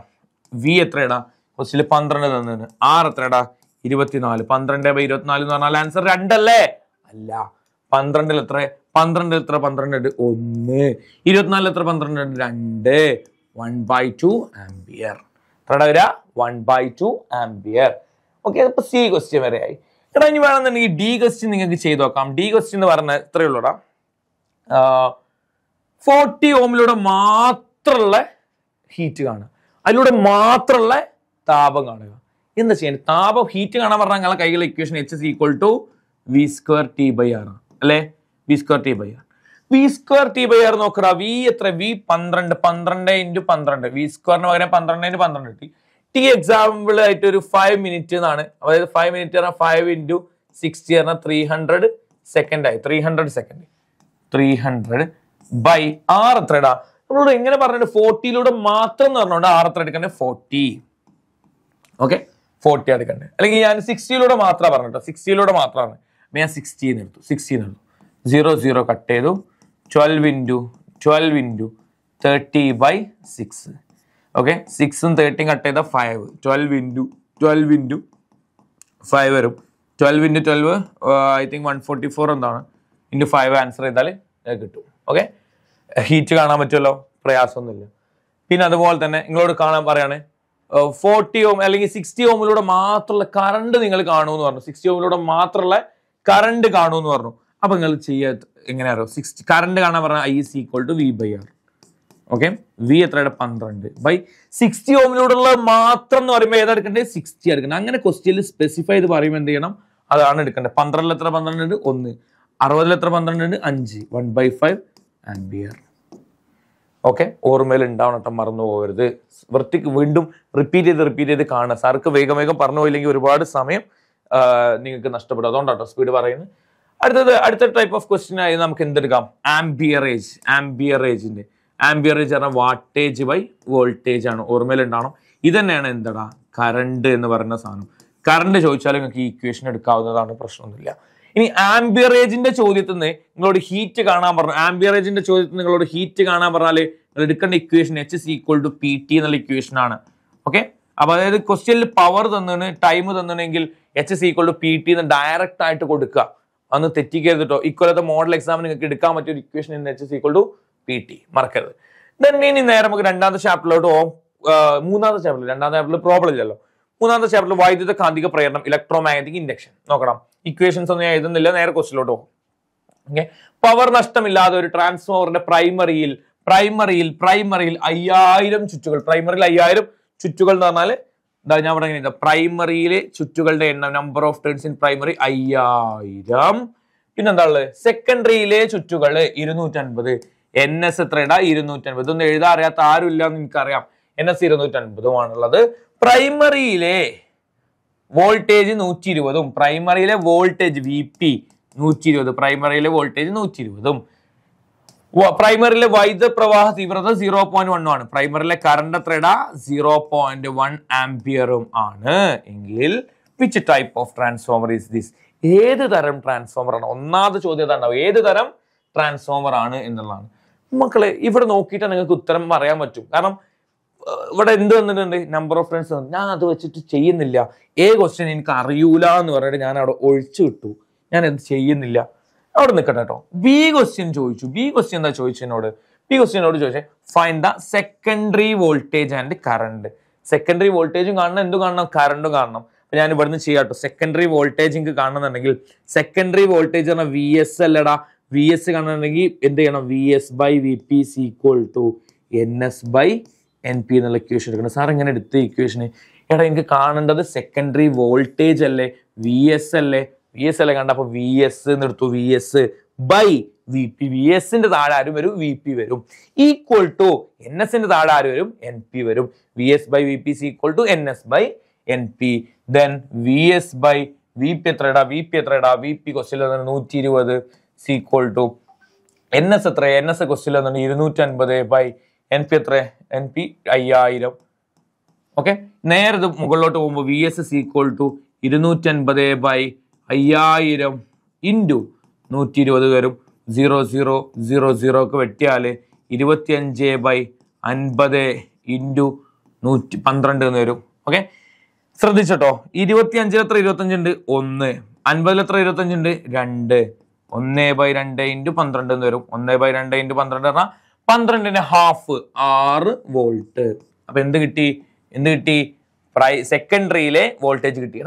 വി എത്രയടാ ക്വസ്റ്റിൽ പന്ത്രണ്ട് തന്നെ ആർ എത്രയടാ ഇരുപത്തിനാല് പന്ത്രണ്ട് ബൈ ഇരുപത്തിനാല് എന്ന് പറഞ്ഞാൽ ആൻസർ രണ്ടല്ലേ അല്ല പന്ത്രണ്ടിൽ എത്ര പന്ത്രണ്ട് എത്ര പന്ത്രണ്ട് ഒന്ന് ഇരുപത്തിനാല് എത്ര പന്ത്രണ്ട് രണ്ട് വൺ ബൈ ടു ആംബിയർ എത്രയുടെ വരിക one by two ampere okay അപ്പോൾ സി ക്വസ്റ്റ്യൻ വരെയായി എടാ ഇനി വേണമെന്നുണ്ടെങ്കിൽ ഡി ക്വസ്റ്റ്യൻ നിങ്ങൾക്ക് ചെയ്ത് നോക്കാം ഡി ക്വസ്റ്റ്യൻ എന്ന് പറഞ്ഞ എത്രയേ ഉള്ളൂടാ ഫോർട്ടി ഓമിലൂടെ മാത്രമുള്ള ഹീറ്റ് കാണുക അതിലൂടെ മാത്രമുള്ള താപം കാണുക എന്താ ചെയ്യാൻ താപം ഹീറ്റ് കാണാൻ പറഞ്ഞാൽ നിങ്ങളെ കയ്യിലെ equation H is equal to V square T by R അല്ലേ V square T by R V square T by R നോക്കുക വി എത്ര വി പന്ത്രണ്ട് പന്ത്രണ്ട് ഇൻറ്റു പന്ത്രണ്ട് വി സ്ക്വയറിന് പകരം പന്ത്രണ്ട് ഇൻറ്റു പന്ത്രണ്ട് കിട്ടി ടി എക്സാമ്പിൾ ആയിട്ട് ഒരു ഫൈവ് മിനിറ്റ് എന്നാണ് അതായത് ഫൈവ് മിനിറ്റ് പറഞ്ഞാൽ ഫൈവ് ഇൻറ്റു സിക്സ്റ്റി പറഞ്ഞാൽ ത്രീ ഹൺഡ്രഡ് സെക്കൻഡ് ആയി three hundred second three hundred by R എത്ര ഇടാ നമ്മളോട് എങ്ങനെ പറഞ്ഞിട്ട് ഫോർട്ടിയിലൂടെ മാത്രം എന്ന് പറഞ്ഞുകൊണ്ട് ആർ എത്ര എടുക്കണ്ടേ ഫോർട്ടി ഓക്കെ ഫോർട്ടി എടുക്കണ്ടേ അല്ലെങ്കിൽ ഞാൻ സിക്സ്റ്റിയിലൂടെ മാത്രമാണ് പറഞ്ഞിട്ടോ സിക്സ്റ്റിയിലൂടെ മാത്രമാണ് ഞാൻ സിക്സ്റ്റീന്ന് എടുത്തു സിക്സ്റ്റീന്ന് എടുത്തു സീറോ സീറോ കട്ട് ചെയ്തു twelve into twelve into thirty by six okay സിക്സും തേർട്ടിയും കട്ട് ചെയ്താൽ five twelve into twelve into five വരും twelve into twelve I think one forty four എന്താണ് ഇൻറ്റു ഫൈവ് ആൻസർ ചെയ്താൽ കിട്ടും ഓക്കെ ഹീറ്റ് കാണാൻ പറ്റുമല്ലോ പ്രയാസമൊന്നുമില്ല പിന്നെ അതുപോലെ തന്നെ നിങ്ങളോട് കാണാൻ പറയുകയാണ് ഫോർട്ടി ഓം അല്ലെങ്കിൽ സിക്സ്റ്റി ഓമിലൂടെ മാത്രമുള്ള കറണ്ട് നിങ്ങൾ കാണുമെന്ന് പറഞ്ഞു സിക്സ്റ്റി ഓമിലൂടെ മാത്രമുള്ള കറണ്ട് കാണുമെന്ന് പറഞ്ഞു അപ്പോൾ നിങ്ങൾ ചെയ്യ എങ്ങനെ അറിയാം സിക്സ്റ്റി കറണ്ട് കാണാൻ പറഞ്ഞാൽ I is equal to V by R okay V എത്രയുടെ പന്ത്രണ്ട് ബൈ സിക്സ്റ്റി ഓമിനോടുള്ള മാത്രം എന്ന് പറയുമ്പോൾ ഏതാ എടുക്കേണ്ടത് സിക്സ്റ്റി എടുക്കണം അങ്ങനെ ക്വസ്റ്റ്യനിൽ സ്പെസിഫൈ ചെയ്ത് പറയുമ്പോൾ എന്ത് ചെയ്യണം അതാണ് എടുക്കേണ്ടത് പന്ത്രണ്ടിൽ എത്ര പന്ത്രണ്ട് ഉണ്ട് ഒന്ന് അറുപതിൽ എത്ര പന്ത്രണ്ട് ഉണ്ട് അഞ്ച് one by five ampere okay ഓർമ്മയിൽ ഉണ്ടാവണം കേട്ടോ മറന്നു പോകരുത് വൃത്തിക്ക് വീണ്ടും റിപ്പീറ്റ് ചെയ്ത് റിപ്പീറ്റ് ചെയ്ത് കാണുക സാർക്ക് വേഗം വേഗം പറഞ്ഞു പോയില്ലെങ്കിൽ ഒരുപാട് സമയം നിങ്ങൾക്ക് നഷ്ടപ്പെടും അതുകൊണ്ടാട്ടോ സ്പീഡ് പറയുന്നത് അടുത്തത് അടുത്ത ടൈപ്പ് ഓഫ് ക്വസ്റ്റ്യൻ ആയി നമുക്ക് എന്തെടുക്കാം ആംബിയറേജ് ആംബിയറേജിന്റെ ആംബിയറേജ് പറഞ്ഞാൽ വാട്ടേജ് ബൈ വോൾട്ടേജ് ആണ് ഓർമ്മയിലുണ്ടാവണം ഇതന്നെയാണ് എന്താ കറണ്ട് എന്ന് പറയുന്ന സാധനം കറണ്ട് ചോദിച്ചാലും നിങ്ങൾക്ക് ഈ ഇക്വേഷൻ എടുക്കാവുന്നതാണ് പ്രശ്നമൊന്നുമില്ല ഇനി ആംബിയറേജിന്റെ ചോദ്യത്തിൽ നിന്ന് നിങ്ങളോട് ഹീറ്റ് കാണാൻ പറഞ്ഞു ആംബിയറേജിന്റെ ചോദ്യത്തിൽ നിങ്ങളോട് ഹീറ്റ് കാണാൻ പറഞ്ഞാൽ നിങ്ങൾ എടുക്കേണ്ട equation H is equal to P T എന്നുള്ള ഇക്വേഷൻ ആണ് ഓക്കെ അപ്പൊ അതായത് ക്വസ്റ്റ്യനിൽ പവർ തന്നാണ് ടൈം തന്നാണെങ്കിൽ H is equal to P T എന്ന് ഡയറക്റ്റ് ആയിട്ട് കൊടുക്കുക അന്ന് തെറ്റിക്കരുത് കേട്ടോ ഇക്കൊല്ലത്തെ മോഡൽ എക്സാം നിങ്ങൾക്ക് എടുക്കാൻ പറ്റിയ ഒരു ഇക്വേഷൻ എന്ന് is equal to P T മറക്കരുത് ദെൻ ഇനി നേരെ നമുക്ക് രണ്ടാമത്തെ ചാപ്റ്ററിലോട്ട് ഓ മൂന്നാമത്തെ ചാപ്റ്ററിൽ രണ്ടാമത്തെ ചാപ്റ്ററിൽ പ്രോബ്ലം ഇല്ലല്ലോ മൂന്നാമത്തെ ചാപ്റ്ററിൽ വൈദ്യുത കാന്തിക പ്രേരണം ഇലക്ട്രോമാഗ്നറ്റിക് ഇൻഡക്ഷൻ നോക്കണം ഇക്വേഷൻസ് ഒന്നും ഞാൻ എഴുതുന്നില്ല നേരെ ക്വസ്റ്റിലോട്ട് പോകും പവർ നഷ്ടമില്ലാതെ ഒരു ട്രാൻസ്ഫോമറിന്റെ പ്രൈമറിയിൽ പ്രൈമറിയിൽ പ്രൈമറിയിൽ അയ്യായിരം ചുറ്റുകൾ പ്രൈമറിയിൽ അയ്യായിരം ചുറ്റുകൾ എന്ന് പറഞ്ഞാൽ എന്താ ഞാൻ പറഞ്ഞ പ്രൈമറിയിലെ ചുറ്റുകളുടെ എണ്ണം number of turns in primary അയ്യായിരം പിന്നെന്താ ഉള്ളത് സെക്കൻഡറിയിലെ ചുറ്റുകൾ ഇരുന്നൂറ്റൻപത് എൻ എസ് എത്രയുടെ ഇരുന്നൂറ്റൻപത് ഒന്ന് എഴുതാൻ അറിയാത്ത ആരുമില്ല എന്ന് എനിക്കറിയാം എൻ എസ് ഇരുന്നൂറ്റൻപതും ആണുള്ളത് പ്രൈമറിയിലെ വോൾട്ടേജ് നൂറ്റി ഇരുപതും പ്രൈമറിയിലെ വോൾട്ടേജ് വി പി നൂറ്റി ഇരുപത് പ്രൈമറിയിലെ വോൾട്ടേജ് നൂറ്റി ഇരുപതും പ്രൈമറിലെ വൈദ്യുത പ്രവാഹ തീവ്രത സീറോ പോയിന്റ് വണ്ണും ആണ് പ്രൈമറിലെ കറണ്ട് എത്രയിട സീറോ പോയിന്റ് വൺ ആംപിയറും ആണ് എങ്കിൽ which type of transformer is this ഏത് തരം ട്രാൻസ്ഫോമർ ആണ് ഒന്നാമത് ചോദ്യം ഉണ്ടാവും ഏത് തരം ട്രാൻസ്ഫോമർ ആണ് എന്നുള്ളതാണ് മക്കളെ ഇവിടെ നോക്കിയിട്ട് നിങ്ങൾക്ക് ഉത്തരം പറയാൻ പറ്റും കാരണം ഇവിടെ എന്ത് വന്നിട്ടുണ്ട് നമ്പർ ഓഫ് ഫ്രണ്ട്സ് ഞാൻ അത് വെച്ചിട്ട് ചെയ്യുന്നില്ല ഏ ക്വസ്റ്റ്യൻ എനിക്ക് അറിയൂല എന്ന് പറഞ്ഞിട്ട് ഞാൻ അവിടെ ഒഴിച്ചു വിട്ടു ഞാൻ അത് ചെയ്യുന്നില്ല അവിടെ നിൽക്കട്ടെ കേട്ടോ ബി ക്വസ്റ്റ്യൻ ചോദിച്ചു ബി ക്വസ്റ്റ്യൻ എന്താ ചോദിച്ചതിനോട് ബി ക്വസ്റ്റ്യനോട് ചോദിച്ചേ find the secondary voltage and current secondary വോൾട്ടേജും കാണണം എന്തും കാണണം കറണ്ടും കാണണം അപ്പൊ ഞാൻ ഇവിടുന്ന് ചെയ്യാട്ടോ സെക്കൻഡറി വോൾട്ടേജ് എനിക്ക് കാണണമെന്നുണ്ടെങ്കിൽ സെക്കൻഡറി വോൾട്ടേജ് പറഞ്ഞാൽ വി എസ് അല്ലടാ വി എസ് കാണണമെങ്കിൽ എന്ത് ചെയ്യണം V S by V P is equal to N S by N P എന്നുള്ള ഇക്വേഷൻ എടുക്കണം സാർ ഇങ്ങനെ എടുത്ത ഇക്വേഷന് എടാ എനിക്ക് കാണേണ്ടത് സെക്കൻഡറി വോൾട്ടേജ് അല്ലേ വി എസ് അല്ലേ വി എസ് കണ്ട അപ്പൊ വി എസ് എന്നെടുത്തു V S by V P V എസിന്റെ താഴെ ആരും വരും വി പി വരും ഈക്വൽ ടു എൻ എസിന്റെ താഴെ ആര് വരും എൻ പി വരും V S by V P is equal to N S by N P then V S by V P എത്രയടാ വി പി എത്രയടാ വി പി ക്വസ്റ്റിൽ നൂറ്റി ഇരുപത് സി ടു എൻ എസ് എത്ര എൻ എസ് ക്വസ്റ്റിൽ ഇരുന്നൂറ്റി അൻപത് ബൈ എൻ പി എത്ര എൻ പി അയ്യായിരം ഓക്കെ നേരെ മുകളിലോട്ട് പോകുമ്പോൾ വി എസ് സി ടു ഇരുന്നൂറ്റി അൻപത് ബൈ അയ്യായിരം ഇൻറ്റു നൂറ്റി ഇരുപത് വരും സീറോ സീറോ സീറോ സീറോക്ക് വെട്ടിയാൽ ഇരുപത്തിയഞ്ച് ബൈ അൻപത് ഇൻറ്റു നൂറ്റി പന്ത്രണ്ട് എന്ന് വരും ഓക്കെ ശ്രദ്ധിച്ചോട്ടോ ഇരുപത്തിയഞ്ചിൽ എത്ര ഇരുപത്തഞ്ചുണ്ട് ഒന്ന് അൻപതിൽ എത്ര ഇരുപത്തഞ്ചുണ്ട് രണ്ട് ഒന്ന് ബൈ രണ്ട് ഇൻറ്റു പന്ത്രണ്ട് എന്ന് വരും ഒന്ന് ബൈ രണ്ട് ഇൻറ്റു പന്ത്രണ്ട് പറഞ്ഞാൽ പന്ത്രണ്ടിന് ഹാഫ് ആറ് വോൾട്ട് അപ്പം എന്ത് കിട്ടി എന്ത് കിട്ടി പ്രൈ സെക്കൻഡറിയിലെ വോൾട്ടേജ് കിട്ടി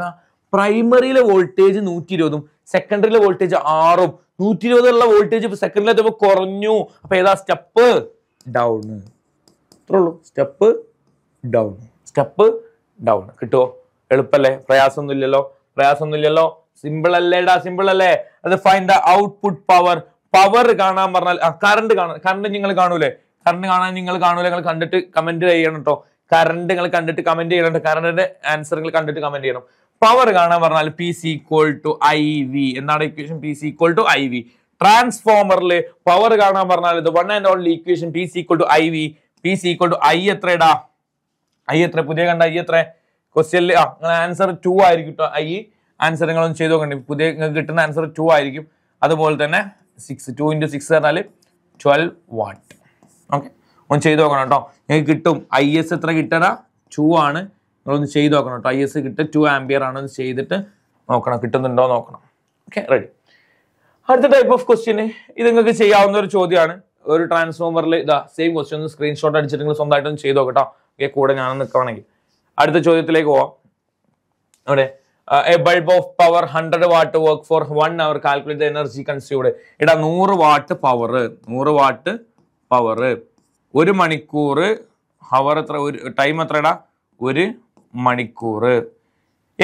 പ്രൈമറിയിലെ വോൾട്ടേജ് നൂറ്റി ഇരുപതും സെക്കൻഡറിയിലെ വോൾട്ടേജ് ആറും നൂറ്റി ഉള്ള വോൾട്ടേജ് സെക്കൻഡിലെ കുറഞ്ഞു അപ്പോൾ ഏതാ സ്റ്റെപ്പ് ഡൗൺ ഇത്രയുള്ളൂ സ്റ്റെപ്പ് ഡൗൺ സ്റ്റെപ്പ് ഡൗൺ കിട്ടുമോ എളുപ്പല്ലേ പ്രയാസമൊന്നുമില്ലല്ലോ പ്രയാസമൊന്നുമില്ലല്ലോ സിമ്പിൾ അല്ലേടാ സിമ്പിൾ അല്ലേ അത് find the output power power കാണാൻ പറഞ്ഞാൽ കറണ്ട് കാണാൻ കറണ്ട് നിങ്ങൾ കാണൂലേ കറണ്ട് കാണാൻ നിങ്ങൾ കാണൂലേ നിങ്ങൾ കണ്ടിട്ട് കമന്റ് ചെയ്യണം കേട്ടോ കറണ്ട് നിങ്ങൾ കണ്ടിട്ട് കമന്റ് ചെയ്യണം കറണ്ടിന്റെ ആൻസർ നിങ്ങൾ കണ്ടിട്ട് കമന്റ് ചെയ്യണം പവർ കാണാൻ പറഞ്ഞാൽ P is equal to I V എന്നാണ് equation P is equal to I V ട്രാൻസ്ഫോമറിൽ പവർ കാണാൻ പറഞ്ഞാൽ ഇത് one and only equation P is equal to I V P is equal to I ഇടാ I എത്ര പുതിയ കണ്ട ഐ എത്ര ക്വസ്റ്റ്യനിൽ ആ ആൻസർ ടു ആയിരിക്കും ഐ ആൻസർ നിങ്ങളൊന്ന് ചെയ്ത് നോക്കണ്ടേ പുതിയ നിങ്ങൾക്ക് കിട്ടുന്ന ആൻസർ ടു ആയിരിക്കും അതുപോലെ തന്നെ സിക്സ് ടു ഇൻറ്റു സിക്സ് പറഞ്ഞാൽ ട്വൽവ് വാട്ട് ഓക്കെ ഒന്ന് ചെയ്ത് നോക്കണം കേട്ടോ നിങ്ങൾക്ക് കിട്ടും ഐ എസ് എത്ര കിട്ടണ ടു ആണ് നിങ്ങളൊന്ന് ചെയ്ത് നോക്കണം കേട്ടോ ഐ എസ് കിട്ടുക ടു ആംബിയർ ആണ് ഒന്ന് ചെയ്തിട്ട് നോക്കണം കിട്ടുന്നുണ്ടോ നോക്കണം ഓക്കെ റെഡി അടുത്ത ടൈപ്പ് ഓഫ് ക്വസ്റ്റ്യന് ഇത് നിങ്ങൾക്ക് ചെയ്യാവുന്ന ഒരു ചോദ്യമാണ് ഒരു ട്രാൻസ്ഫോമറിൽ ഇതാ സെയിം ക്വസ്റ്റ്യൻ ഒന്ന് സ്ക്രീൻഷോട്ട് അടിച്ചിട്ട് നിങ്ങൾ സ്വന്തമായിട്ട് ഒന്ന് ചെയ്ത് നോക്കട്ടോ ഓക്കെ കൂടെ ഞാനൊന്ന് നിൽക്കുകയാണെങ്കിൽ അടുത്ത ചോദ്യത്തിലേക്ക് പോവാം അവിടെ a bulb of power hundred watt work for one hour calculate energy consumed ഇടാ നൂറ് വാട്ട് പവർ നൂറ് വാട്ട് പവർ ഒരു മണിക്കൂർ ഹവർ എത്ര ഒരു ടൈം എത്ര ഇടാ ഒരു മണിക്കൂർ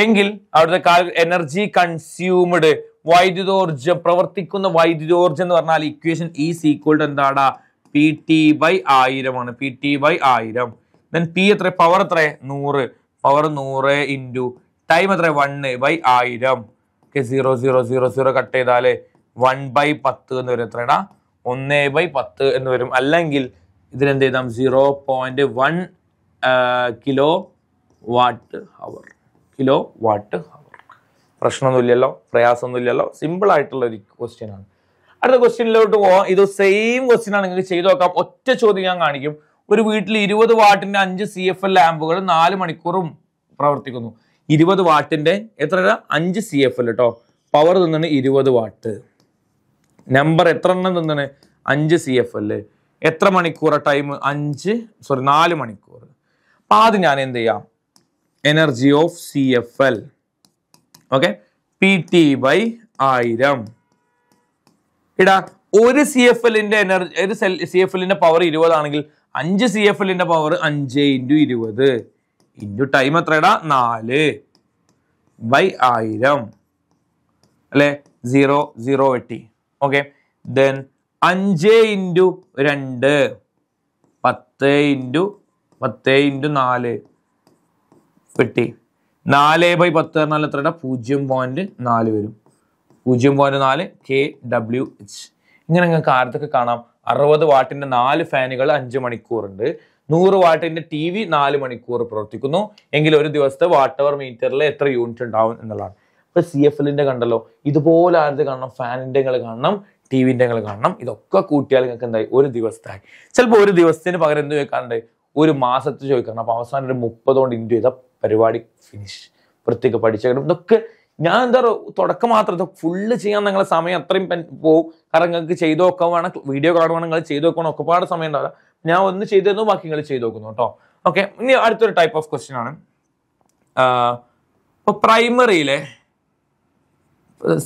എങ്കിൽ അവിടുത്തെ എനർജി കൺസ്യൂംഡ് വൈദ്യുതോർജം പ്രവർത്തിക്കുന്ന വൈദ്യുതോർജം എന്ന് പറഞ്ഞാൽ ഇക്വേഷൻ ഈ സീക്വൾഡ് എന്താടാ പി ടി ബൈ ആയിരമാണ് പി ടി ബൈ ആയിരം ദെൻ പി എത്ര പവർ എത്ര നൂറ് പവർ നൂറ് ഇൻറ്റു ടൈം എത്ര വണ്ണ് ബൈ ആയിരം okay zero zero zero zero cut ചെയ്താൽ വൺ ബൈ പത്ത് എന്ന് വരും എത്രയാണ് ഒന്ന് ബൈ പത്ത് എന്ന് വരും അല്ലെങ്കിൽ ഇതിനെന്ത് ചെയ്താൽ zero point one kilo watt hour kilo watt hour പ്രശ്നമൊന്നുമില്ലല്ലോ പ്രയാസമൊന്നുമില്ലല്ലോ ആയിട്ടുള്ള ഒരു ക്വസ്റ്റ്യൻ ആണ് അടുത്ത ക്വസ്റ്റ്യനിലോട്ട് പോവാം ഇത് സെയിം ക്വസ്റ്റ്യൻ ആണ് നിങ്ങൾക്ക് ചെയ്തു നോക്കാം ഒറ്റ ചോദ്യം ഞാൻ കാണിക്കും ഒരു വീട്ടിൽ ഇരുപത് വാട്ടിന്റെ അഞ്ച് സി എഫ് എൽ ലാമ്പുകൾ നാല് മണിക്കൂറും പ്രവർത്തിക്കുന്നു ഇരുപത് വാട്ടിന്റെ എത്ര അഞ്ച് സി എഫ് എൽ കേട്ടോ പവർ തിന്നണ് ഇരുപത് വാട്ട് നമ്പർ എത്ര എണ്ണം തിന്നണ് അഞ്ച് സി എഫ് എൽ എത്ര മണിക്കൂറാണ് ടൈം അഞ്ച് സോറി നാല് മണിക്കൂർ അപ്പം ആദ്യം ഞാൻ എന്ത് ചെയ്യാം energy of C F L okay P T by ആയിരം ഇടാ ഒരു സി എഫ് എല്ലിന്റെ എനർജി ഒരു സെൽ സി എഫ് എല്ലിന്റെ പവർ ഇരുപതാണെങ്കിൽ അഞ്ച് സി എഫ് എല്ലിന്റെ പവർ അഞ്ച് ഇൻറ്റു ഇരുപത് ഇൻറ്റു ടൈം എത്രയടാ നാല് ബൈ ആയിരം അല്ലെ സീറോ സീറോ എട്ടി ഓക്കെ ദെൻ അഞ്ച് ഇൻറ്റു രണ്ട് പത്ത് ഇൻറ്റു പത്ത് ഇൻറ്റു നാല് വെട്ടി നാല് ബൈ പത്ത് പറഞ്ഞാൽ എത്ര പൂജ്യം പോയിന്റ് നാല് വരും പൂജ്യം പോയിന്റ് നാല് കെ ഡബ്ല്യു എച്ച് ഇങ്ങനെ നിങ്ങൾക്ക് ആരത്തൊക്കെ കാണാം അറുപത് വാട്ടിന്റെ നാല് ഫാനുകൾ അഞ്ച് മണിക്കൂറുണ്ട് നൂറ് വാട്ടിന്റെ ടി വി നാല് മണിക്കൂർ പ്രവർത്തിക്കുന്നു എങ്കിൽ ഒരു ദിവസത്തെ വാട്ട് അവർ മീറ്ററിൽ എത്ര യൂണിറ്റ് ഉണ്ടാവും എന്നുള്ളതാണ് ഇപ്പൊ സി എഫ് എല്ലിന്റെ കണ്ടല്ലോ ഇതുപോലെ ആരത് കാണണം ഫാനിന്റെ കാണണം ടി വിൻ്റെ കാണണം ഇതൊക്കെ കൂട്ടിയാൽ നിങ്ങൾക്ക് എന്തായി ഒരു ദിവസത്തായി ചിലപ്പോൾ ഒരു ദിവസത്തിന് പകരം എന്ത് ചോദിക്കാറുണ്ട് ഒരു മാസത്തിൽ ചോദിക്കാറുണ്ട് അപ്പൊ അവസാനം ഒരു മുപ്പതോണ്ട് കൊണ്ട് ചെയ്ത പരിപാടി ഫിനിഷ് വൃത്തിക്ക് പഠിച്ചേക്കണം ഇതൊക്കെ ഞാൻ എന്താ പറയുക തുടക്കം മാത്രം ഫുള്ള് ചെയ്യാൻ നിങ്ങളെ സമയം അത്രയും പോകും കാരണം നിങ്ങൾക്ക് ചെയ്ത് നോക്കാൻ വേണം വീഡിയോ കാണുവാണെങ്കിൽ നിങ്ങൾ ചെയ്ത് നോക്കണം ഒക്കെപ്പാട് സമയം ഉണ്ടാവില്ല ഞാൻ ഒന്ന് ചെയ്ത് തന്നു ബാക്കി നിങ്ങൾ ചെയ്ത് നോക്കുന്നു കേട്ടോ ഓക്കെ ഇനി അടുത്തൊരു ടൈപ്പ് ഓഫ് ക്വസ്റ്റ്യൻ ആണ് ഇപ്പൊ പ്രൈമറിയിലെ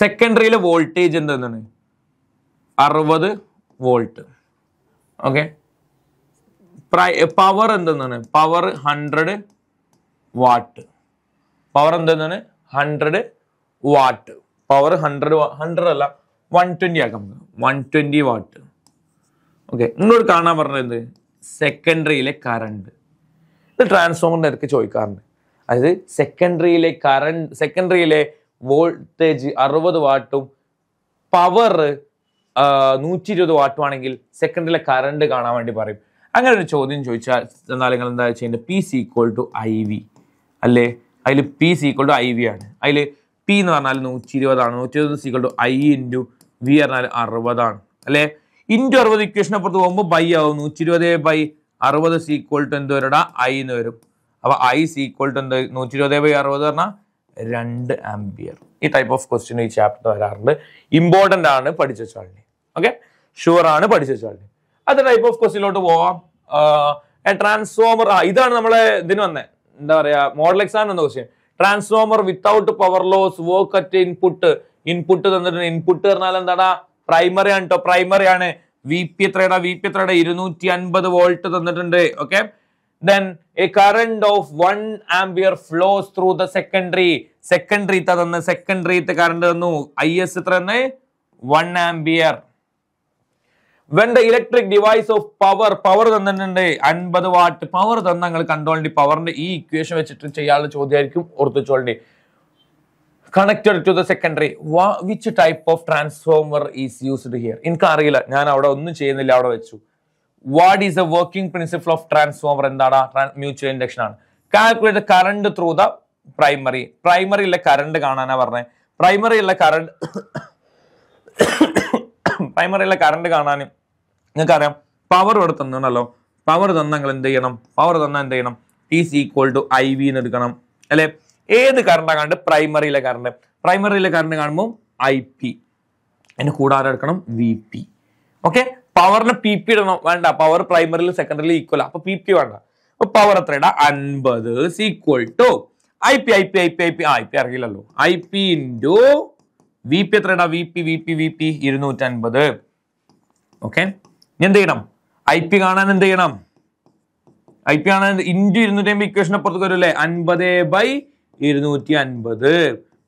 സെക്കൻഡറിയിലെ വോൾട്ടേജ് എന്താണ് അറുപത് വോൾട്ട് ഓക്കെ പവർ എന്താണ് പവർ ഹൺഡ്രഡ് വാട്ട് പവർ എന്താണ് hundred watt power hundred hundred അല്ല വൺ ട്വന്റി ആക്കാം വൺ ട്വന്റി വാട്ട് ഓക്കെ നിങ്ങളോട് കാണാൻ പറഞ്ഞത് സെക്കൻഡറിയിലെ കറണ്ട് ഇത് ട്രാൻസ്ഫോമറിൻ്റെ ഇടയ്ക്ക് ചോദിക്കാറുണ്ട് അതായത് സെക്കൻഡറിയിലെ കറണ്ട് സെക്കൻഡറിയിലെ വോൾട്ടേജ് അറുപത് വാട്ടും പവർ നൂറ്റി ഇരുപത് ആണെങ്കിൽ സെക്കൻഡിലെ കറണ്ട് കാണാൻ വേണ്ടി പറയും അങ്ങനെ ഒരു ചോദ്യം ചോദിച്ചാൽ എന്നാലും നിങ്ങൾ എന്താ ചെയ്യേണ്ടത് P is equal to I V അല്ലേ അതിൽ P is equal to I V ആണ് അതിൽ പി എന്ന് പറഞ്ഞാൽ നൂറ്റി ഇരുപതാണ് നൂറ്റി ഇരുപത് is equal to I into V പറഞ്ഞാൽ അറുപതാണ് അല്ലേ ഇൻറ്റു അറുപത് ഇക്വേഷനെ പുറത്ത് പോകുമ്പോൾ ബൈ ആവും നൂറ്റി ഇരുപത് ബൈ അറുപത് സീക്വൾ ടു എന്ത് വരടാ ഐ എന്ന് വരും അപ്പോൾ ഐ സീക്വൾ ടു എന്ത് നൂറ്റി ഇരുപത് ബൈ അറുപത് പറഞ്ഞാൽ രണ്ട് ആംബിയർ ഈ ടൈപ്പ് ഓഫ് ക്വസ്റ്റ്യൻ ഈ ചാപ്റ്റർ വരാറുണ്ട് ഇമ്പോർട്ടൻ്റ് ആണ് പഠിച്ച ചാളിനി ഓക്കെ ഷുവർ ആണ് പഠിച്ച ചാളിനി അത് ടൈപ്പ് ഓഫ് ക്വസ്റ്റ്യനിലോട്ട് പോവാം ട്രാൻസ്ഫോമർ ആ ഇതാണ് നമ്മളെ ഇതിന് വന്നത് എന്താ പറയാ മോഡൽ എക്സാമിന് എന്താ question transformer without power loss work at input input തന്നിട്ടുണ്ട് ഇൻപുട്ട് പറഞ്ഞാൽ എന്താണ് പ്രൈമറി ആണ് കേട്ടോ പ്രൈമറി ആണ് വി പി എത്രയുടെ വി പി എത്രയുടെ ഇരുന്നൂറ്റി അൻപത് വോൾട്ട് തന്നിട്ടുണ്ട് okay then a current of one ampere flows through the secondary secondary തന്നെ സെക്കൻഡറി കറണ്ട് തന്നു ഐ എസ് ഇത്ര one ampere when the electric device of power power തന്നിട്ടുണ്ട് അൻപത് വാട്ട് പവർ തന്ന നിങ്ങൾ കണ്ടോളി പവറിന്റെ ഈ ഇക്വേഷൻ വെച്ചിട്ട് ചെയ്യാനുള്ള ചോദ്യമായിരിക്കും ഓർത്തിച്ചോണ്ടി connected to the secondary which type of transformer is used here എനിക്ക് അറിയില്ല ഞാൻ അവിടെ ഒന്നും ചെയ്യുന്നില്ല അവിടെ വെച്ചു what is a working principle of transformer എന്താണ് മ്യൂച്വൽ ഇൻഡക്ഷൻ ആണ് calculate current through the primary പ്രൈമറിയിലെ കറണ്ട് കാണാനാ പറഞ്ഞത് പ്രൈമറിയിലെ കറണ്ട് പ്രൈമറിയിലെ കറണ്ട് കാണാനും നിങ്ങൾക്കറിയാം പവർ ഇവിടെ തന്നുണ്ടല്ലോ പവർ തന്ന നിങ്ങൾ എന്ത് ചെയ്യണം പവർ തന്ന എന്ത് ചെയ്യണം T is equal to I V എന്ന് എടുക്കണം അല്ലെ ഏത് കറണ്ടാണ് കണ്ട് പ്രൈമറിയിലെ കറണ്ട് പ്രൈമറിയിലെ കറണ്ട് കാണുമ്പോൾ ഐ പി അതിന് കൂടാതെ എടുക്കണം വി പി ഓക്കെ പവറിന് പി പി ഇടണം വേണ്ട പവർ പ്രൈമറിയിൽ സെക്കൻഡറിയിൽ ഈക്വൽ അപ്പൊ പി പി വേണ്ട അപ്പൊ പവർ എത്ര ഇടാം അൻപത് equal to I P I P I P I P I P അറിയില്ലല്ലോ I P into V P എത്രടാ V P V P V P ഇരുന്നൂറ്റി അൻപത് ഓക്കെ എന്ത് ചെയ്യണം ഐ പി കാണാൻ എന്ത് ചെയ്യണം ഐ പി കാണാൻ ഇൻറ്റു ഇരുന്നൂറ്റി അമ്പത് ഇക്വേഷൻ അപ്പുറത്ത് വരുമല്ലേ അൻപത് ബൈ ഇരുന്നൂറ്റി അൻപത്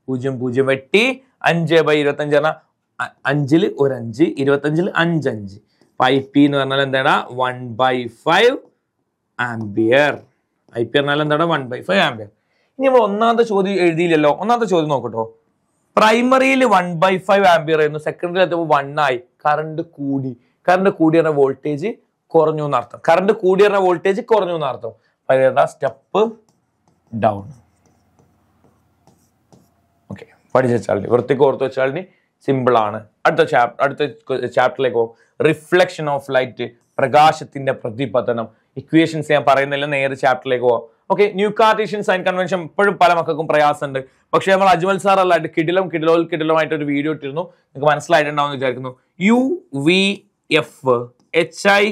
പൂജ്യം പൂജ്യം വെട്ടി അഞ്ച് ബൈ ഇരുപത്തഞ്ച് പറഞ്ഞാൽ അഞ്ചിൽ ഒരു അഞ്ച് ഇരുപത്തഞ്ചിൽ അഞ്ച് അഞ്ച് ഐ പി എന്ന് പറഞ്ഞാൽ എന്താടാ one by five ampere I P പറഞ്ഞാൽ എന്താടാ വൺ ബൈ ഫൈവ് ആംബിയർ ഇനി നമ്മൾ ഒന്നാമത്തെ ചോദ്യം എഴുതിയില്ലല്ലോ ഒന്നാമത്തെ ചോദ്യം നോക്കട്ടോ പ്രൈമറിയിൽ വൺ ബൈ ഫൈവ് ആംബിയർ ആയിരുന്നു സെക്കൻഡറിയിൽ എത്തുമ്പോൾ വൺ ആയി കറണ്ട് കൂടി കറണ്ട് കൂടി പറഞ്ഞ വോൾട്ടേജ് കുറഞ്ഞു എന്നർത്ഥം കറണ്ട് കൂടി പറഞ്ഞ വോൾട്ടേജ് കുറഞ്ഞു എന്നർത്ഥം പതിനേഴാം സ്റ്റെപ്പ് ഡൗൺ ഓക്കെ പഠിച്ച വെച്ചാളിനി വൃത്തിക്ക് ഓർത്ത് വെച്ചാളിനി സിമ്പിൾ ആണ് അടുത്ത ചാപ്റ്റർ അടുത്ത ചാപ്റ്ററിലേക്ക് പോകും റിഫ്ലക്ഷൻ ഓഫ് ലൈറ്റ് പ്രകാശത്തിന്റെ പ്രതിപതനം ഇക്വേഷൻസ് ഞാൻ പറയുന്നില്ല നേരെ ചാപ്റ്ററിലേക്ക് പോകാം okay new Cartesian sign convention ഇപ്പോഴും പല മക്കൾക്കും പ്രയാസമുണ്ട് പക്ഷേ നമ്മൾ അജ്മൽ സാർ അല്ലാണ്ട് കിടിലും കിടിലോൽ കിടിലുമായിട്ട് ഒരു വീഡിയോ ഇട്ടിരുന്നു നിങ്ങൾക്ക് മനസ്സിലായിട്ടുണ്ടാവും എന്ന് വിചാരിക്കുന്നു U V F H I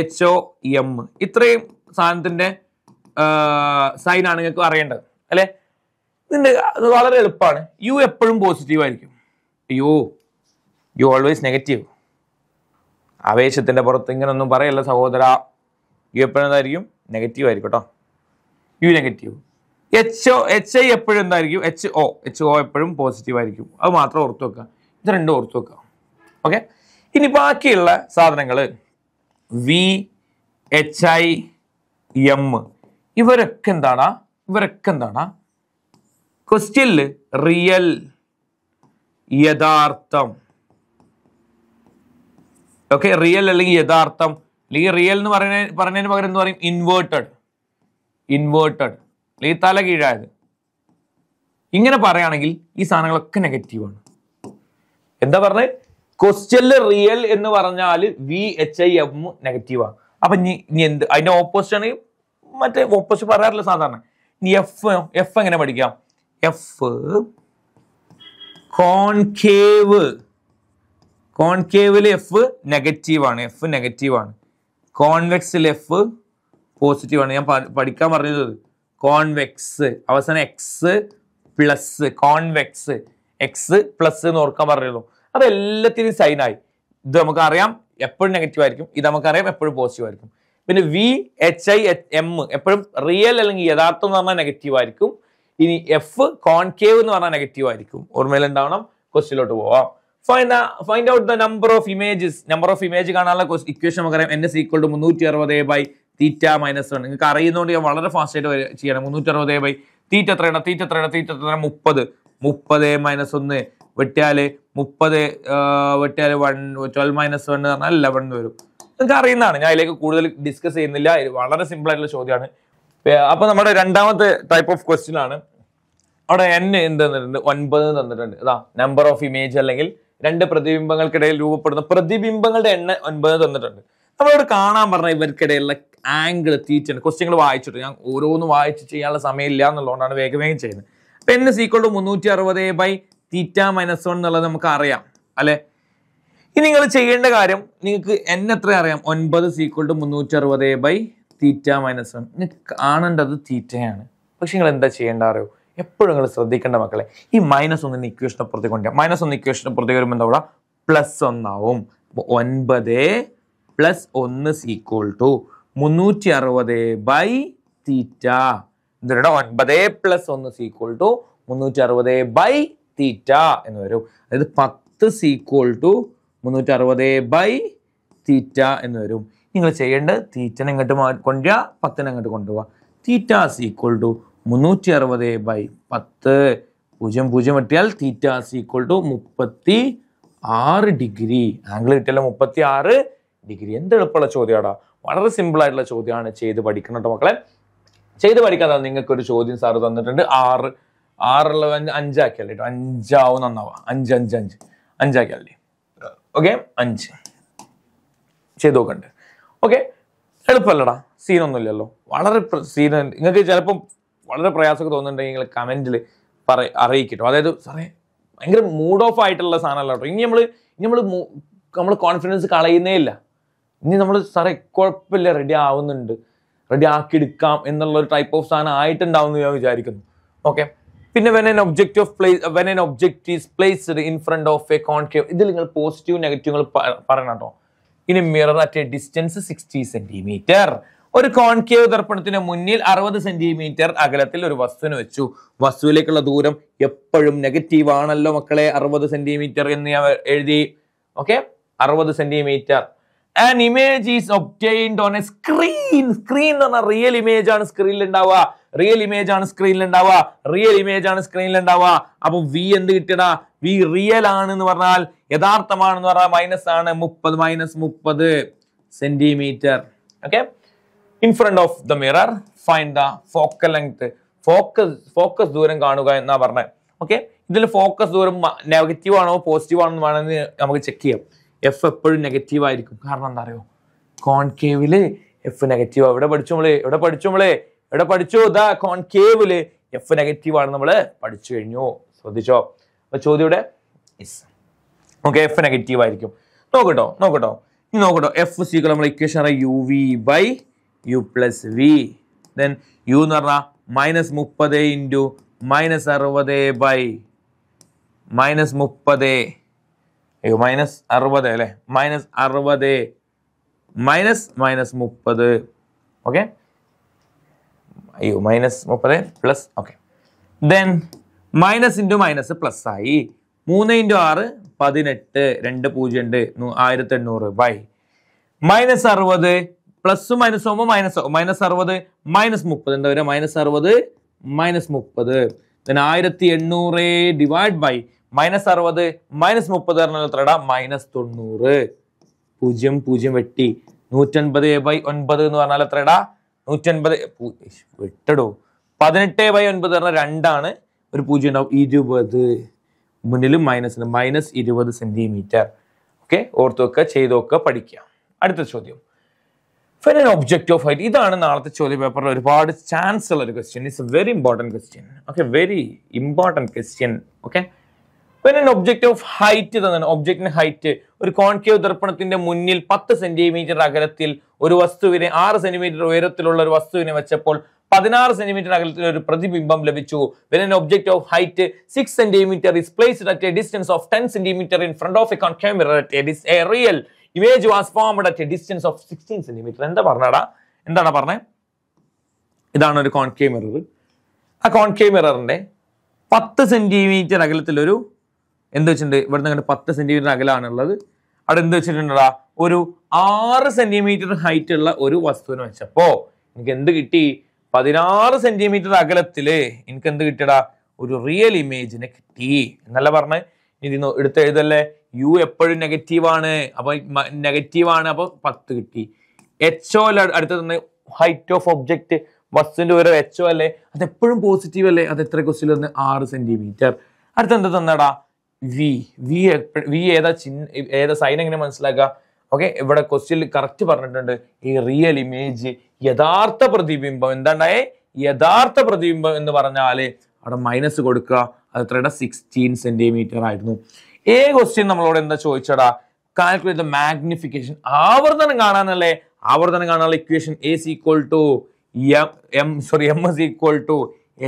H O M ഇത്രയും സാധനത്തിന്റെ ആണ് നിങ്ങൾക്ക് അറിയേണ്ടത് അല്ലേ ഇതിന്റെ വളരെ എളുപ്പമാണ് യു എപ്പോഴും പോസിറ്റീവ് ആയിരിക്കും അയ്യോ യു ഓൾവേസ് നെഗറ്റീവ് ആവേശത്തിന്റെ പുറത്ത് ഇങ്ങനൊന്നും പറയല്ല സഹോദര യു എപ്പോഴും എന്തായിരിക്കും നെഗറ്റീവ് ആയിരിക്കും കേട്ടോ U negative H O H I എപ്പോഴും എന്തായിരിക്കും എച്ച് ഒ എച്ച് ഒ എപ്പോഴും പോസിറ്റീവ് ആയിരിക്കും അത് മാത്രം ഓർത്ത് വെക്കുക ഇത് രണ്ടും ഓർത്ത് വെക്കുക ഓക്കെ ഇനി ബാക്കിയുള്ള സാധനങ്ങൾ വി എച്ച് ഐ എം ഇവരൊക്കെ എന്താണ് ഇവരൊക്കെ എന്താണ് ക്വസ്റ്റ്യനിൽ റിയൽ യഥാർത്ഥം ഓക്കെ റിയൽ അല്ലെങ്കിൽ യഥാർത്ഥം അല്ലെങ്കിൽ റിയൽ എന്ന് പറയുന്ന പറയുന്നതിന് പകരം എന്ന് പറയും ഇൻവേർട്ടഡ് ഇൻവേർട്ടഡ് ഈ തല കീഴായത് ഇങ്ങനെ പറയുകയാണെങ്കിൽ ഈ സാധനങ്ങളൊക്കെ നെഗറ്റീവാണ് എന്താ പറഞ്ഞത് ക്വസ്റ്റ്യൻ റിയൽ എന്ന് പറഞ്ഞാൽ വി എച്ച് ഐ എം ആണ് അപ്പൊ ഇനി എന്ത് അതിന്റെ ഓപ്പോസിറ്റ് ആണെങ്കിൽ മറ്റേ ഓപ്പോസിറ്റ് പറയാറില്ല സാധാരണ ഇനി എഫ് എഫ് എങ്ങനെ പഠിക്കാം എഫ് കോൺകേവ് കോൺകേവിൽ എഫ് നെഗറ്റീവാണ് എഫ് നെഗറ്റീവാണ് കോൺവെക്സിൽ എഫ് പോസിറ്റീവാണ് ഞാൻ പഠിക്കാൻ പറഞ്ഞത് കോൺവെക്സ് അവസാനം X plus convex X plus എന്ന് ഓർക്കാൻ പറഞ്ഞിരുന്നു അത് എല്ലാത്തിനും സൈനായി ഇത് നമുക്കറിയാം എപ്പോഴും നെഗറ്റീവ് ആയിരിക്കും ഇത് നമുക്കറിയാം എപ്പോഴും പോസിറ്റീവ് ആയിരിക്കും പിന്നെ വി എച്ച് ഐ എം എപ്പോഴും റിയൽ അല്ലെങ്കിൽ യഥാർത്ഥം എന്ന് പറഞ്ഞാൽ നെഗറ്റീവ് ആയിരിക്കും ഇനി എഫ് കോൺകേവ് എന്ന് പറഞ്ഞാൽ നെഗറ്റീവ് ആയിരിക്കും ഓർമ്മയിൽ ഉണ്ടാവണം ക്വസ്റ്റിലോട്ട് പോവാം find find out the number of images number of image കാണാനുള്ള ഇക്വേഷൻ നമുക്കറിയാം എൻ എസ് ഈക്വൾ ടു മുന്നൂറ്റി അറുപത് ബൈ തീറ്റ മൈനസ് വൺ നിങ്ങൾക്ക് അറിയുന്നതുകൊണ്ട് ഞാൻ വളരെ ഫാസ്റ്റ് ആയിട്ട് ചെയ്യണം അറുപതേ ബൈ തീറ്റ എത്രയാണ് തീറ്റ എത്രയാണ് തീറ്റ എത്രയാണ് മുപ്പത് മുപ്പത് മൈനസ് ഒന്ന് വെട്ടിയാൽ മുപ്പത് വെട്ടിയാൽ വൺ ട്വൽവ് മൈനസ് വൺ എന്ന് പറഞ്ഞാൽ ലെവൺ എന്ന് വരും നിങ്ങൾക്ക് അറിയുന്നതാണ് ഞാൻ അതിലേക്ക് കൂടുതൽ ഡിസ്കസ് ചെയ്യുന്നില്ല വളരെ സിമ്പിൾ ആയിട്ടുള്ള ചോദ്യമാണ് അപ്പോൾ നമ്മുടെ രണ്ടാമത്തെ ടൈപ്പ് ഓഫ് ക്വസ്റ്റ്യൻ ആണ് അവിടെ എൻ എന്ത് തന്നിട്ടുണ്ട് ഒൻപത് തന്നിട്ടുണ്ട് അതാ നമ്പർ ഓഫ് ഇമേജ് അല്ലെങ്കിൽ രണ്ട് പ്രതിബിംബങ്ങൾക്കിടയിൽ രൂപപ്പെടുന്ന പ്രതിബിംബങ്ങളുടെ എണ്ണ ഒൻപത് തന്നിട്ടുണ്ട് നമ്മളോട് കാണാൻ പറഞ്ഞ ഇവർക്കിടയിലുള്ള ആംഗിൾ തീറ്റയാണ് ക്വസ്റ്റ്യങ്ങൾ വായിച്ചിട്ട് ഞാൻ ഓരോന്ന് വായിച്ച് ചെയ്യാനുള്ള സമയമില്ല എന്നുള്ളതുകൊണ്ടാണ് വേഗം വേഗം ചെയ്യുന്നത് അപ്പം എൻ സീക്വൾ ടു മുന്നൂറ്റി അറുപത് ബൈ തീറ്റ മൈനസ് വൺ എന്നുള്ളത് നമുക്ക് അറിയാം അല്ലേ ഇനി നിങ്ങൾ ചെയ്യേണ്ട കാര്യം നിങ്ങൾക്ക് എൻ എത്ര അറിയാം ഒൻപത് സീക്വൾ ടു മുന്നൂറ്റി അറുപത് ബൈ തീറ്റ മൈനസ് വൺ നിങ്ങൾക്ക് കാണേണ്ടത് തീറ്റയാണ് പക്ഷെ നിങ്ങൾ എന്താ ചെയ്യേണ്ട അറിയോ എപ്പോഴും നിങ്ങൾ ശ്രദ്ധിക്കേണ്ട മക്കളെ ഈ മൈനസ് ഒന്നിന് ഇക്വേഷനെ പുറത്തേക്ക് കൊണ്ടുപോകാം മൈനസ് ഒന്ന് ഇക്വേഷനെ പുറത്തേക്ക് വരുമ്പോൾ എന്താ പറയുക പ്ലസ് ഒന്നാവും അപ്പോൾ ഒൻപത് പ്ലസ് ഒന്ന് സീക്വൾ ടു മുന്നൂറ്റി അറുപത് ബൈ തീറ്റ ഇതിലൂടെ ഒൻപത് പ്ലസ് ഒന്ന് സീക്വൾ ടു മുന്നൂറ്റി അറുപത് ബൈ തീറ്റ എന്ന് വരും അതായത് പത്ത് സീക്വൾ ടു മുന്നൂറ്റി അറുപത് ബൈ തീറ്റ എന്ന് വരും നിങ്ങൾ ചെയ്യേണ്ടത് തീറ്റനെ ഇങ്ങോട്ട് കൊണ്ടുവരിക പത്തിനെ ഇങ്ങോട്ട് കൊണ്ടുപോവുക തീറ്റ സീക്വൾ ടു മുന്നൂറ്റി അറുപത് ബൈ പത്ത് പൂജ്യം പൂജ്യം വെട്ടിയാൽ തീറ്റ സീക്വൾ ടു മുപ്പത്തി ആറ് ഡിഗ്രി ആംഗിൾ കിട്ടിയാലോ മുപ്പത്തി ആറ് ഡിഗ്രി എന്ത് എളുപ്പമുള്ള ചോദ്യമാടാ വളരെ സിമ്പിൾ ആയിട്ടുള്ള ചോദ്യമാണ് ചെയ്ത് പഠിക്കണം കേട്ടോ മക്കളെ ചെയ്ത് പഠിക്കാതെ നിങ്ങൾക്ക് ഒരു ചോദ്യം സാറ് തന്നിട്ടുണ്ട് ആറ് ആറുള്ള അഞ്ചാക്കിയല്ലേ കേട്ടോ അഞ്ചാവും നന്നാവാ അഞ്ച് അഞ്ച് അഞ്ച് അഞ്ചാക്കിയല്ലേ ഓക്കെ അഞ്ച് ചെയ്ത് നോക്കണ്ട് ഓക്കെ എളുപ്പമല്ലടാ സീനൊന്നുമില്ലല്ലോ വളരെ സീന നിങ്ങൾക്ക് ചിലപ്പം വളരെ പ്രയാസമൊക്കെ തോന്നുന്നുണ്ടെങ്കിൽ കമൻറ്റിൽ പറ അറിയിക്കട്ടോ അതായത് സാറേ ഭയങ്കര മൂഡ് ഓഫ് ആയിട്ടുള്ള സാധനമല്ല കേട്ടോ ഇനി നമ്മൾ ഇനി നമ്മൾ നമ്മൾ കോൺഫിഡൻസ് കളയുന്നേ ഇല്ല ഇനി നമ്മൾ സാറേ കുഴപ്പമില്ല റെഡി ആവുന്നുണ്ട് റെഡി ആക്കി എടുക്കാം എന്നുള്ള ഒരു ടൈപ്പ് ഓഫ് സാധനം ആയിട്ടുണ്ടാവും ഞാൻ വിചാരിക്കുന്നു ഓക്കെ പിന്നെ when an object of place when an object is placed in front of a concave ഇതിൽ നിങ്ങൾ പോസിറ്റീവ് നെഗറ്റീവുകൾ പറയണം കേട്ടോ ഇനി mirror at a distance sixty centimetre ഒരു കോൺകേവ് ദർപ്പണത്തിന് മുന്നിൽ അറുപത് സെന്റിമീറ്റർ അകലത്തിൽ ഒരു വസ്തുവിനെ വെച്ചു വസ്തുവിലേക്കുള്ള ദൂരം എപ്പോഴും നെഗറ്റീവ് ആണല്ലോ മക്കളെ അറുപത് സെന്റിമീറ്റർ എന്ന് ഞാൻ എഴുതി ഓക്കെ അറുപത് centimetre and image is obtained on a screen screen എന്ന് പറഞ്ഞാൽ റിയൽ ഇമേജ് ആണ് സ്ക്രീനിൽ ഉണ്ടാവുക റിയൽ ഇമേജ് ആണ് സ്ക്രീനിൽ ഉണ്ടാവുക റിയൽ ഇമേജ് ആണ് സ്ക്രീനിൽ ഉണ്ടാവുക അപ്പൊ വി എന്ത് കിട്ടണ വി റിയൽ ആണെന്ന് പറഞ്ഞാൽ യഥാർത്ഥമാണെന്ന് പറഞ്ഞാൽ മൈനസ് ആണ് മുപ്പത് മൈനസ് മുപ്പത് centimetre okay in front of the mirror fine the focal length focus focus ദൂരം കാണുക എന്നാ പറഞ്ഞത് ഓക്കെ ഇതിൽ ഫോക്കസ് ദൂരം നെഗറ്റീവ് ആണോ പോസിറ്റീവ് ആണോ എന്ന് വേണമെന്ന് നമുക്ക് ചെക്ക് ചെയ്യാം എഫ് എപ്പോഴും നെഗറ്റീവ് ആയിരിക്കും കാരണം എന്താ അറിയോ കോൺകേവില് എഫ് നെഗറ്റീവ് എവിടെ പഠിച്ചു മോളെ എവിടെ പഠിച്ചു മോളെ എവിടെ പഠിച്ചു ദാ കോൺകേവില് എഫ് നെഗറ്റീവ് ആണ് നമ്മൾ പഠിച്ചു കഴിഞ്ഞു ശ്രദ്ധിച്ചോ അപ്പൊ ചോദ്യം ഇവിടെ ഓക്കെ എഫ് നെഗറ്റീവ് ആയിരിക്കും നോക്കട്ടോ നോക്കട്ടോ ഇനി നോക്കട്ടോ എഫ് സീക്കൾ നമ്മൾ equation U V by U plus V then U എന്ന് പറഞ്ഞാൽ മൈനസ് മുപ്പത് ഇൻറ്റു മൈനസ് അറുപത് ബൈ മൈനസ് മുപ്പത് അയ്യോ മൈനസ് അറുപത് അല്ലേ മൈനസ് അറുപത് മൈനസ് മൈനസ് മുപ്പത് ഓക്കെ അയ്യോ മൈനസ് മുപ്പത് plus okay then minus into minus plus ആയി മൂന്ന് ഇൻറ്റു ആറ് പതിനെട്ട് രണ്ട് പൂജ്യം ഉണ്ട് ആയിരത്തി എണ്ണൂറ് ബൈ മൈനസ് അറുപത് പ്ലസ് മൈനസ് ആകുമ്പോൾ മൈനസ് ആകും മൈനസ് അറുപത് മൈനസ് മുപ്പത് എന്താ വരിക മൈനസ് അറുപത് മൈനസ് മുപ്പത് ദെൻ ആയിരത്തി എണ്ണൂറ് ഡിവൈഡ് ബൈ മൈനസ് അറുപത് മൈനസ് മുപ്പത് പറഞ്ഞാൽ എത്രടാ മൈനസ് തൊണ്ണൂറ് പൂജ്യം പൂജ്യം വെട്ടി നൂറ്റൻപത് ബൈ ഒൻപത് എന്ന് പറഞ്ഞാൽ എത്രടാ നൂറ്റൻപത് വെട്ടടോ പതിനെട്ട് ബൈ ഒൻപത് പറഞ്ഞാൽ രണ്ടാണ് ഒരു പൂജ്യം ഉണ്ടാവും ഇരുപത് മുന്നിൽ മൈനസ് ഉണ്ട് മൈനസ് ഇരുപത് സെന്റിമീറ്റർ ഓക്കെ ഓർത്തു വെക്കുക ചെയ്തു വെക്കുക പഠിക്കുക അടുത്ത ചോദ്യം when an object of height ഇതാണ് നാളത്തെ ചോദ്യ പേപ്പറിൽ ഒരുപാട് ചാൻസ് ഉള്ള ഒരു question it's a very important question okay very important question okay പിന്നെ ഒബ്ജക്റ്റ് ഓഫ് ഹൈറ്റ് തന്നെയാണ് ഒബ്ജക്റ്റിന്റെ ഹൈറ്റ് ഒരു കോൺകേവ് ദർപ്പണത്തിന്റെ മുന്നിൽ പത്ത് സെന്റിമീറ്റർ അകലത്തിൽ ഒരു വസ്തുവിനെ ആറ് സെന്റിമീറ്റർ ഉയരത്തിലുള്ള ഒരു വസ്തുവിനെ വെച്ചപ്പോൾ പതിനാറ് സെന്റിമീറ്റർ അകലത്തിൽ ഒരു പ്രതിബിംബം ലഭിച്ചു when object of height six centimetre is placed at a distance of ten centimetre in front of a concave mirror at a real image was formed at a distance of sixteen centimetre എന്താ പറഞ്ഞടാ എന്താണ് പറഞ്ഞത് ഇതാണ് ഒരു concave mirror ആ concave മിററിന്റെ പത്ത് centimetre അകലത്തിലൊരു എന്ത് വെച്ചിട്ടുണ്ട് ഇവിടെ അങ്ങോട്ട് പത്ത് സെന്റിമീറ്റർ അകലാണുള്ളത് അവിടെ എന്ത് വെച്ചിട്ടുണ്ടടാ ഒരു ആറ് സെന്റിമീറ്റർ ഹൈറ്റ് ഉള്ള ഒരു വസ്തുവിന് വെച്ചപ്പോ എനിക്ക് എന്ത് കിട്ടി പതിനാറ് സെന്റിമീറ്റർ അകലത്തില് എനിക്ക് എന്ത് കിട്ടിയടാ ഒരു റിയൽ ഇമേജിനെ കിട്ടി എന്നല്ല പറഞ്ഞ ഇത് എടുത്ത് എഴുതല്ലേ യു എപ്പോഴും നെഗറ്റീവാണ് അപ്പൊ നെഗറ്റീവാണ് അപ്പൊ പത്ത് കിട്ടി എച്ച് ഒ അല്ല അടുത്ത തന്നെ ഹൈറ്റ് ഓഫ് ഒബ്ജക്റ്റ് വസ്തുവിന്റെ ഒരു എച്ച് ഒ അല്ലേ അത് എപ്പോഴും പോസിറ്റീവ് അല്ലേ അത് എത്ര ക്വസ്റ്റിൽ വന്ന് ആറ് സെന്റിമീറ്റർ അടുത്തെന്ത് തന്നടാ വി വി വി ഏതാ ചിഹ്ന ഏതാ സൈൻ എങ്ങനെ മനസ്സിലാക്കുക ഓക്കെ ഇവിടെ ക്വസ്റ്റ്യനിൽ കറക്റ്റ് പറഞ്ഞിട്ടുണ്ട് ഈ റിയൽ ഇമേജ് യഥാർത്ഥ പ്രതിബിംബം എന്താണ്ടായ യഥാർത്ഥ പ്രതിബിംബം എന്ന് പറഞ്ഞാല് അവിടെ മൈനസ് കൊടുക്കുക അത് എത്രയുടെ സിക്സ്റ്റീൻ സെന്റിമീറ്റർ ആയിരുന്നു ഏ ക്വസ്റ്റ്യൻ നമ്മളോട് എന്താ ചോദിച്ചടാ കാൽക്കുലേറ്റ് മാഗ്നിഫിക്കേഷൻ ആവർത്തനം കാണാനല്ലേ ആവർത്തനം കാണാനുള്ള equation A C equal to M sorry M S equal to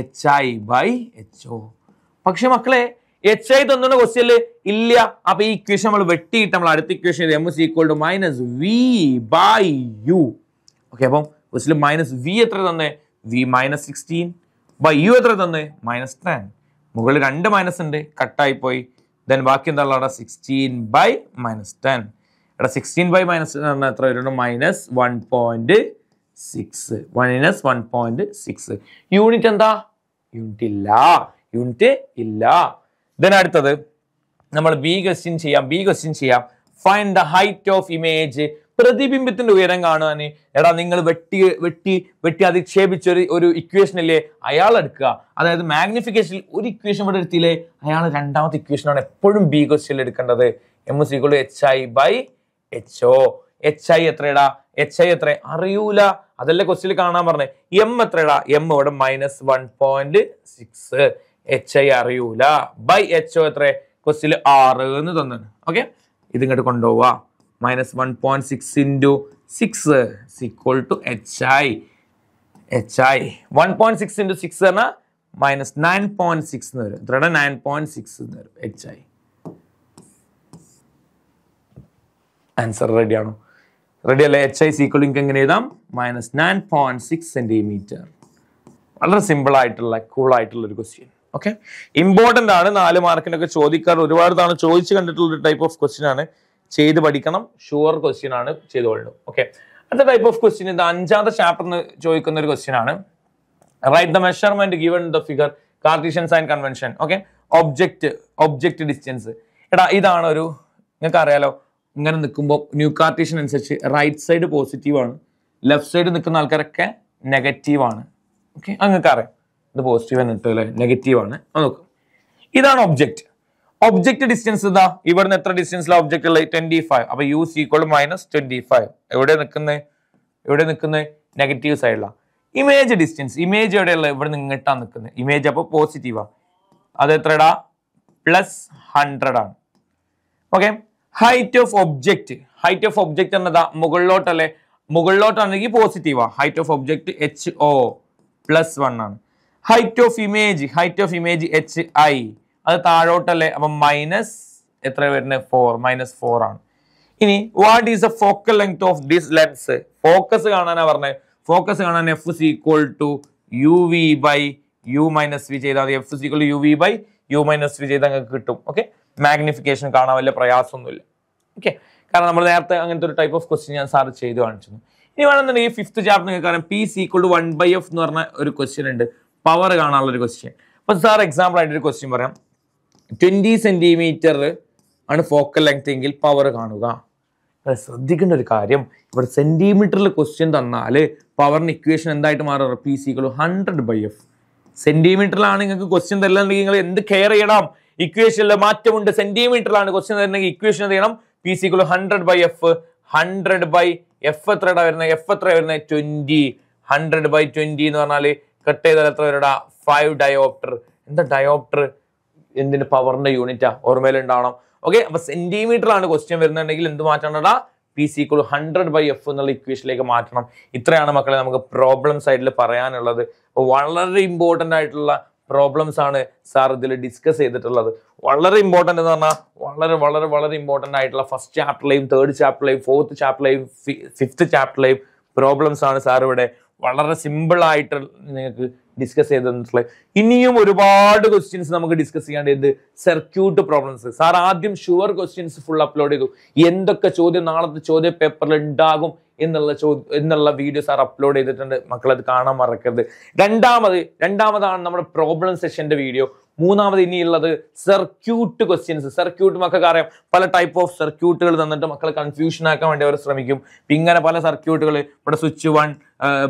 H I by H O പക്ഷെ മക്കളെ എച്ച് ഐ തന്നിട്ട് ക്വസ്റ്റ്യനില് ഇല്ല അപ്പൊ ഈ ഇക്വേഷൻ നമ്മൾ വെട്ടിയിട്ട് നമ്മൾ അടുത്ത equation M S equal to minus V by U okay അപ്പം ക്വസ്റ്റിൽ മൈനസ് വി എത്ര തന്നെ V minus sixteen by U എത്ര തന്നെ മൈനസ് ടെൻ മുകളിൽ രണ്ട് മൈനസ് ഉണ്ട് കട്ടായി പോയി ദെൻ ബാക്കി എന്താ അവിടെ സിക്സ്റ്റീൻ ബൈ മൈനസ് ടെൻ ഇവിടെ സിക്സ്റ്റീൻ ബൈ മൈനസ് ടെൻ പറഞ്ഞാൽ എത്ര വരണം minus one point six minus one point six unit എന്താ യൂണിറ്റ് ഇല്ല യൂണിറ്റ് ഇല്ല ദെൻ അടുത്തത് നമ്മൾ ബി ക്വസ്റ്റ്യൻ ചെയ്യാം ബി ക്വസ്റ്റ്യൻ ചെയ്യാം find the height of image പ്രതിബിംബത്തിന്റെ ഉയരം കാണുവാന് എടാ നിങ്ങൾ വെട്ടി വെട്ടി വെട്ടി അധിക്ഷേപിച്ച ഒരു ഒരു ഇക്വേഷൻ ഇല്ലേ അയാൾ എടുക്കുക അതായത് മാഗ്നിഫിക്കേഷനിൽ ഒരു ഇക്വേഷൻ ഇവിടെ എടുത്തില്ലേ അയാൾ രണ്ടാമത്തെ ഇക്വേഷനാണ് എപ്പോഴും ബി ക്വസ്റ്റ്യനിൽ എടുക്കേണ്ടത് M S equal H I by H O H I എത്രയടാ എച്ച് ഐ എത്ര അറിയൂല അതല്ലേ ക്വസ്റ്റിൽ കാണാൻ പറഞ്ഞേ എം എത്രയടാ എം ഇവിടെ minus one point six H I അറിയൂല ബൈ എച്ച് ഒ എത്ര ക്വസ്റ്റിൽ ആറ് എന്ന് തന്നാണ് ഓക്കെ ഇത് ഇങ്ങോട്ട് കൊണ്ടുപോവുക minus one point six into six is equal to H I H I one point six into six പറഞ്ഞാൽ മൈനസ് നയൻ പോയിന്റ് സിക്സ് എന്ന് വരും ഇത്രയുടെ നയൻ പോയിന്റ് സിക്സ് എന്ന് വരും എച്ച് ഐ ആൻസർ റെഡി ആണോ റെഡി അല്ലേ എച്ച് ഐ സീക്വൽ നിങ്ങൾക്ക് എങ്ങനെ എഴുതാം minus nine point six centimetre വളരെ സിമ്പിൾ ആയിട്ടുള്ള കൂൾ ആയിട്ടുള്ള ഒരു ക്വസ്റ്റ്യൻ ഓക്കെ ഇമ്പോർട്ടൻ്റ് ആണ് നാല് മാർക്കിനൊക്കെ ചോദിക്കാറ് ഒരുപാട് തവണ ചോദിച്ചു കണ്ടിട്ടുള്ള ഒരു ടൈപ്പ് ഓഫ് ക്വസ്റ്റ്യൻ ആണ് ചെയ്ത് പഠിക്കണം ഷുവർ ക്വസ്റ്റ്യൻ ആണ് ചെയ്തുകൊള്ളു ഓക്കെ അടുത്ത ടൈപ്പ് ഓഫ് ക്വസ്റ്റ്യൻ ഇത് അഞ്ചാമത്തെ എന്ന് ചോദിക്കുന്ന ഒരു ക്വസ്റ്റ്യൻ ആണ് write the measurement given the figure Cartesian sign convention okay object object distance എടാ ഇതാണ് ഒരു നിങ്ങൾക്ക് അറിയാലോ ഇങ്ങനെ നിൽക്കുമ്പോൾ ന്യൂ കാർട്ടീഷ്യൻ അനുസരിച്ച് റൈറ്റ് സൈഡ് പോസിറ്റീവ് ആണ് ലെഫ്റ്റ് സൈഡ് നിൽക്കുന്ന ആൾക്കാരൊക്കെ നെഗറ്റീവ് ആണ് ഓക്കെ അങ്ങക്ക് അറിയാം ഇത് പോസിറ്റീവ് എന്നിട്ട് അല്ലേ നെഗറ്റീവ് ആണ് നോക്കും ഇതാണ് ഒബ്ജക്റ്റ് ഒബ്ജക്റ്റ് ഡിസ്റ്റൻസ് ഇതാ ഇവിടുന്ന് എത്ര ഡിസ്റ്റൻസിലാണ് ഒബ്ജക്റ്റ് ഉള്ളത് ട്വന്റി ഫൈവ് അപ്പൊ U is equal minus twenty five എവിടെ നിൽക്കുന്നത് എവിടെ നിൽക്കുന്നത് നെഗറ്റീവ് സൈഡിലാണ് ഇമേജ് ഡിസ്റ്റൻസ് ഇമേജ് എവിടെയുള്ള ഇവിടെ നിന്ന് ഇങ്ങോട്ടാണ് നിൽക്കുന്നത് ഇമേജ് അപ്പോൾ പോസിറ്റീവാ അത് എത്രടാ പ്ലസ് ഹൺഡ്രഡ് ആണ് okay height of object height of object എന്നതാ മുകളിലോട്ടല്ലേ മുകളിലോട്ടാണെങ്കിൽ പോസിറ്റീവാ height of object H O plus one ആണ് height of image height of image H I അത് താഴോട്ടല്ലേ അപ്പം മൈനസ് എത്ര വരുന്നത് ഫോർ മൈനസ് ഫോർ ആണ് ഇനി what is a focal length of this lens focus കാണാനാ പറഞ്ഞത് ഫോക്കസ് കാണാൻ F is equal to U V by U minus V ചെയ്താൽ F is equal U V by U minus V ചെയ്താൽ നിങ്ങൾക്ക് കിട്ടും okay magnification കാണാൻ വലിയ പ്രയാസമൊന്നുമില്ല okay കാരണം നമ്മൾ നേരത്തെ അങ്ങനത്തെ ഒരു ടൈപ്പ് ഓഫ് ക്വസ്റ്റ്യൻ ഞാൻ സാറ് ചെയ്ത് കാണിച്ചിരുന്നു ഇനി വേണമെന്നുണ്ടെങ്കിൽ ഫിഫ്ത്ത് ചാപ്റ്റർ നിങ്ങൾക്ക് കാരണം P is equal to one by F എന്ന് പറഞ്ഞ ഒരു ക്വസ്റ്റ്യൻ ഉണ്ട് പവർ കാണാനുള്ളൊരു ക്വസ്റ്റ്യൻ അപ്പൊ സാർ എക്സാമ്പിൾ ആയിട്ടൊരു ക്വസ്റ്റ്യൻ പറയാം ട്വന്റി സെന്റിമീറ്റർ ആണ് ഫോക്കൽ ലെങ്ത് എങ്കിൽ പവർ കാണുക ശ്രദ്ധിക്കേണ്ട ഒരു കാര്യം ഇവിടെ സെന്റിമീറ്ററിൽ ക്വസ്റ്റ്യൻ തന്നാൽ പവറിന് ഇക്വേഷൻ എന്തായിട്ട് മാറുക P equal hundred by F സെന്റിമീറ്ററിലാണ് നിങ്ങൾക്ക് ക്വസ്റ്റ്യൻ തരുന്നുണ്ടെങ്കിൽ നിങ്ങൾ എന്ത് കെയർ ചെയ്യണം ഇക്വേഷനിലെ മാറ്റമുണ്ട് സെന്റിമീറ്ററിലാണ് ക്വസ്റ്റ്യൻ തരുന്നെങ്കിൽ ഇക്വേഷൻ എന്ത് ചെയ്യണം P C equal hundred by F hundred by F എത്ര വരുന്നത് എഫ് എത്ര വരുന്നത് ട്വന്റി ഹൺഡ്രഡ് ബൈ ട്വന്റി എന്ന് പറഞ്ഞാൽ കട്ട് ചെയ്താൽ എത്ര വരടാ ഫൈവ് ഡയോപ്റ്റർ എന്താ ഡയോപ്റ്റർ എന്തിന് പവറിന്റെ യൂണിറ്റാ ഓർമ്മയിലുണ്ടാവണം ഓക്കെ അപ്പൊ സെന്റിമീറ്റർ ആണ് ക്വസ്റ്റ്യൻ വരുന്നുണ്ടെങ്കിൽ എന്ത് മാറ്റണ്ടടാ P C equal hundred by F എന്നുള്ള ഇക്വേഷനിലേക്ക് മാറ്റണം ഇത്രയാണ് മക്കളെ നമുക്ക് പ്രോബ്ലം സൈഡിൽ പറയാനുള്ളത് വളരെ ഇമ്പോർട്ടൻ്റ് ആയിട്ടുള്ള പ്രോബ്ലംസ് ആണ് സാർ ഇതിൽ ഡിസ്കസ് ചെയ്തിട്ടുള്ളത് വളരെ ഇമ്പോർട്ടൻ്റ് എന്ന് പറഞ്ഞാൽ വളരെ വളരെ വളരെ ഇമ്പോർട്ടൻ്റ് ആയിട്ടുള്ള ഫസ്റ്റ് ചാപ്റ്ററിലെയും തേർഡ് ചാപ്റ്ററിലെയും ഫോർത്ത് ചാപ്റ്ററിലെയും ഫിഫ്ത്ത് ചാപ്റ്ററിലെയും പ്രോബ്ലംസ് ആണ് സാർ ഇവിടെ വളരെ സിമ്പിളായിട്ട് നിങ്ങൾക്ക് ഡിസ്കസ് തന്നിട്ടുള്ളത് ഇനിയും ഒരുപാട് ക്വസ്റ്റ്യൻസ് നമുക്ക് ഡിസ്കസ് ചെയ്യാണ്ട് സർക്യൂട്ട് പ്രോബ്ലംസ് സാർ ആദ്യം ഷുവർ ക്വസ്റ്റ്യൻസ് ഫുൾ അപ്ലോഡ് ചെയ്തു എന്തൊക്കെ ചോദ്യം നാളത്തെ ചോദ്യ പേപ്പറിൽ ഉണ്ടാകും എന്നുള്ള ചോദ്യം എന്നുള്ള വീഡിയോ സാർ അപ്ലോഡ് ചെയ്തിട്ടുണ്ട് മക്കളത് കാണാൻ മറക്കരുത് രണ്ടാമത് രണ്ടാമതാണ് നമ്മുടെ പ്രോബ്ലം സെഷന്റെ വീഡിയോ മൂന്നാമത് ഇനിയുള്ളത് സർക്യൂട്ട് ക്വസ്റ്റ്യൻസ് സർക്യൂട്ട് മക്കൾക്ക് അറിയാം പല ടൈപ്പ് ഓഫ് സർക്യൂട്ടുകൾ തന്നിട്ട് മക്കളെ കൺഫ്യൂഷൻ ആക്കാൻ വേണ്ടി അവർ ശ്രമിക്കും ഇങ്ങനെ പല സർക്യൂട്ടുകൾ ഇവിടെ സ്വിച്ച് വൺ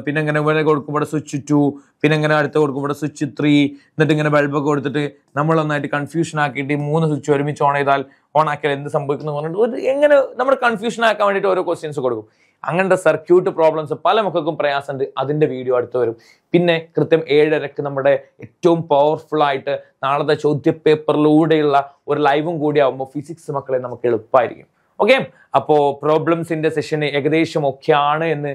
പിന്നെ ഇങ്ങനെ ഇവിടെ കൊടുക്കുമ്പോൾ സ്വിച്ച് ടു പിന്നെ ഇങ്ങനെ അടുത്ത് കൊടുക്കുമ്പോൾ സ്വിച്ച് ത്രീ എന്നിട്ട് ഇങ്ങനെ ബൾബൊക്കെ കൊടുത്തിട്ട് നമ്മൾ ഒന്നായിട്ട് കൺഫ്യൂഷൻ ആക്കിയിട്ട് മൂന്ന് സ്വിച്ച് ഒരുമിച്ച് ഓൺ ചെയ്താൽ ഓൺ ആക്കിയാൽ എന്ത് സംഭവിക്കുന്നു പറഞ്ഞിട്ട് ഒരു എങ്ങനെ നമ്മൾ കൺഫ്യൂഷൻ ആക്കാൻ വേണ്ടിയിട്ട് ഓരോ ക്വസ്റ്റ്യൻസ് കൊടുക്കും അങ്ങനത്തെ സർക്യൂട്ട് പ്രോബ്ലംസ് പല മുഖക്കും പ്രയാസമുണ്ട് അതിൻ്റെ വീഡിയോ അടുത്ത് വരും പിന്നെ കൃത്യം ഏഴരക്ക് നമ്മുടെ ഏറ്റവും പവർഫുൾ ആയിട്ട് നാളത്തെ ചോദ്യപേപ്പറിലൂടെയുള്ള ഒരു ലൈവും കൂടി ആകുമ്പോൾ ഫിസിക്സ് മക്കളെ നമുക്ക് എളുപ്പമായിരിക്കും ഓക്കെ അപ്പോൾ പ്രോബ്ലംസിൻ്റെ സെഷന് ഏകദേശം ഒക്കെയാണ് എന്ന്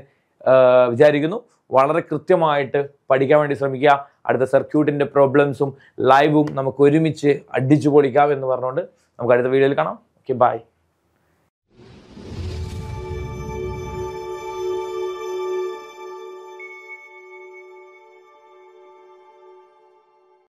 വിചാരിക്കുന്നു വളരെ കൃത്യമായിട്ട് പഠിക്കാൻ വേണ്ടി ശ്രമിക്കുക അടുത്ത സർക്യൂട്ടിൻ്റെ പ്രോബ്ലംസും ലൈവും നമുക്ക് ഒരുമിച്ച് അടിച്ചു പൊളിക്കാം എന്ന് പറഞ്ഞുകൊണ്ട് നമുക്ക് അടുത്ത വീഡിയോയിൽ കാണാം ഓക്കെ ബൈ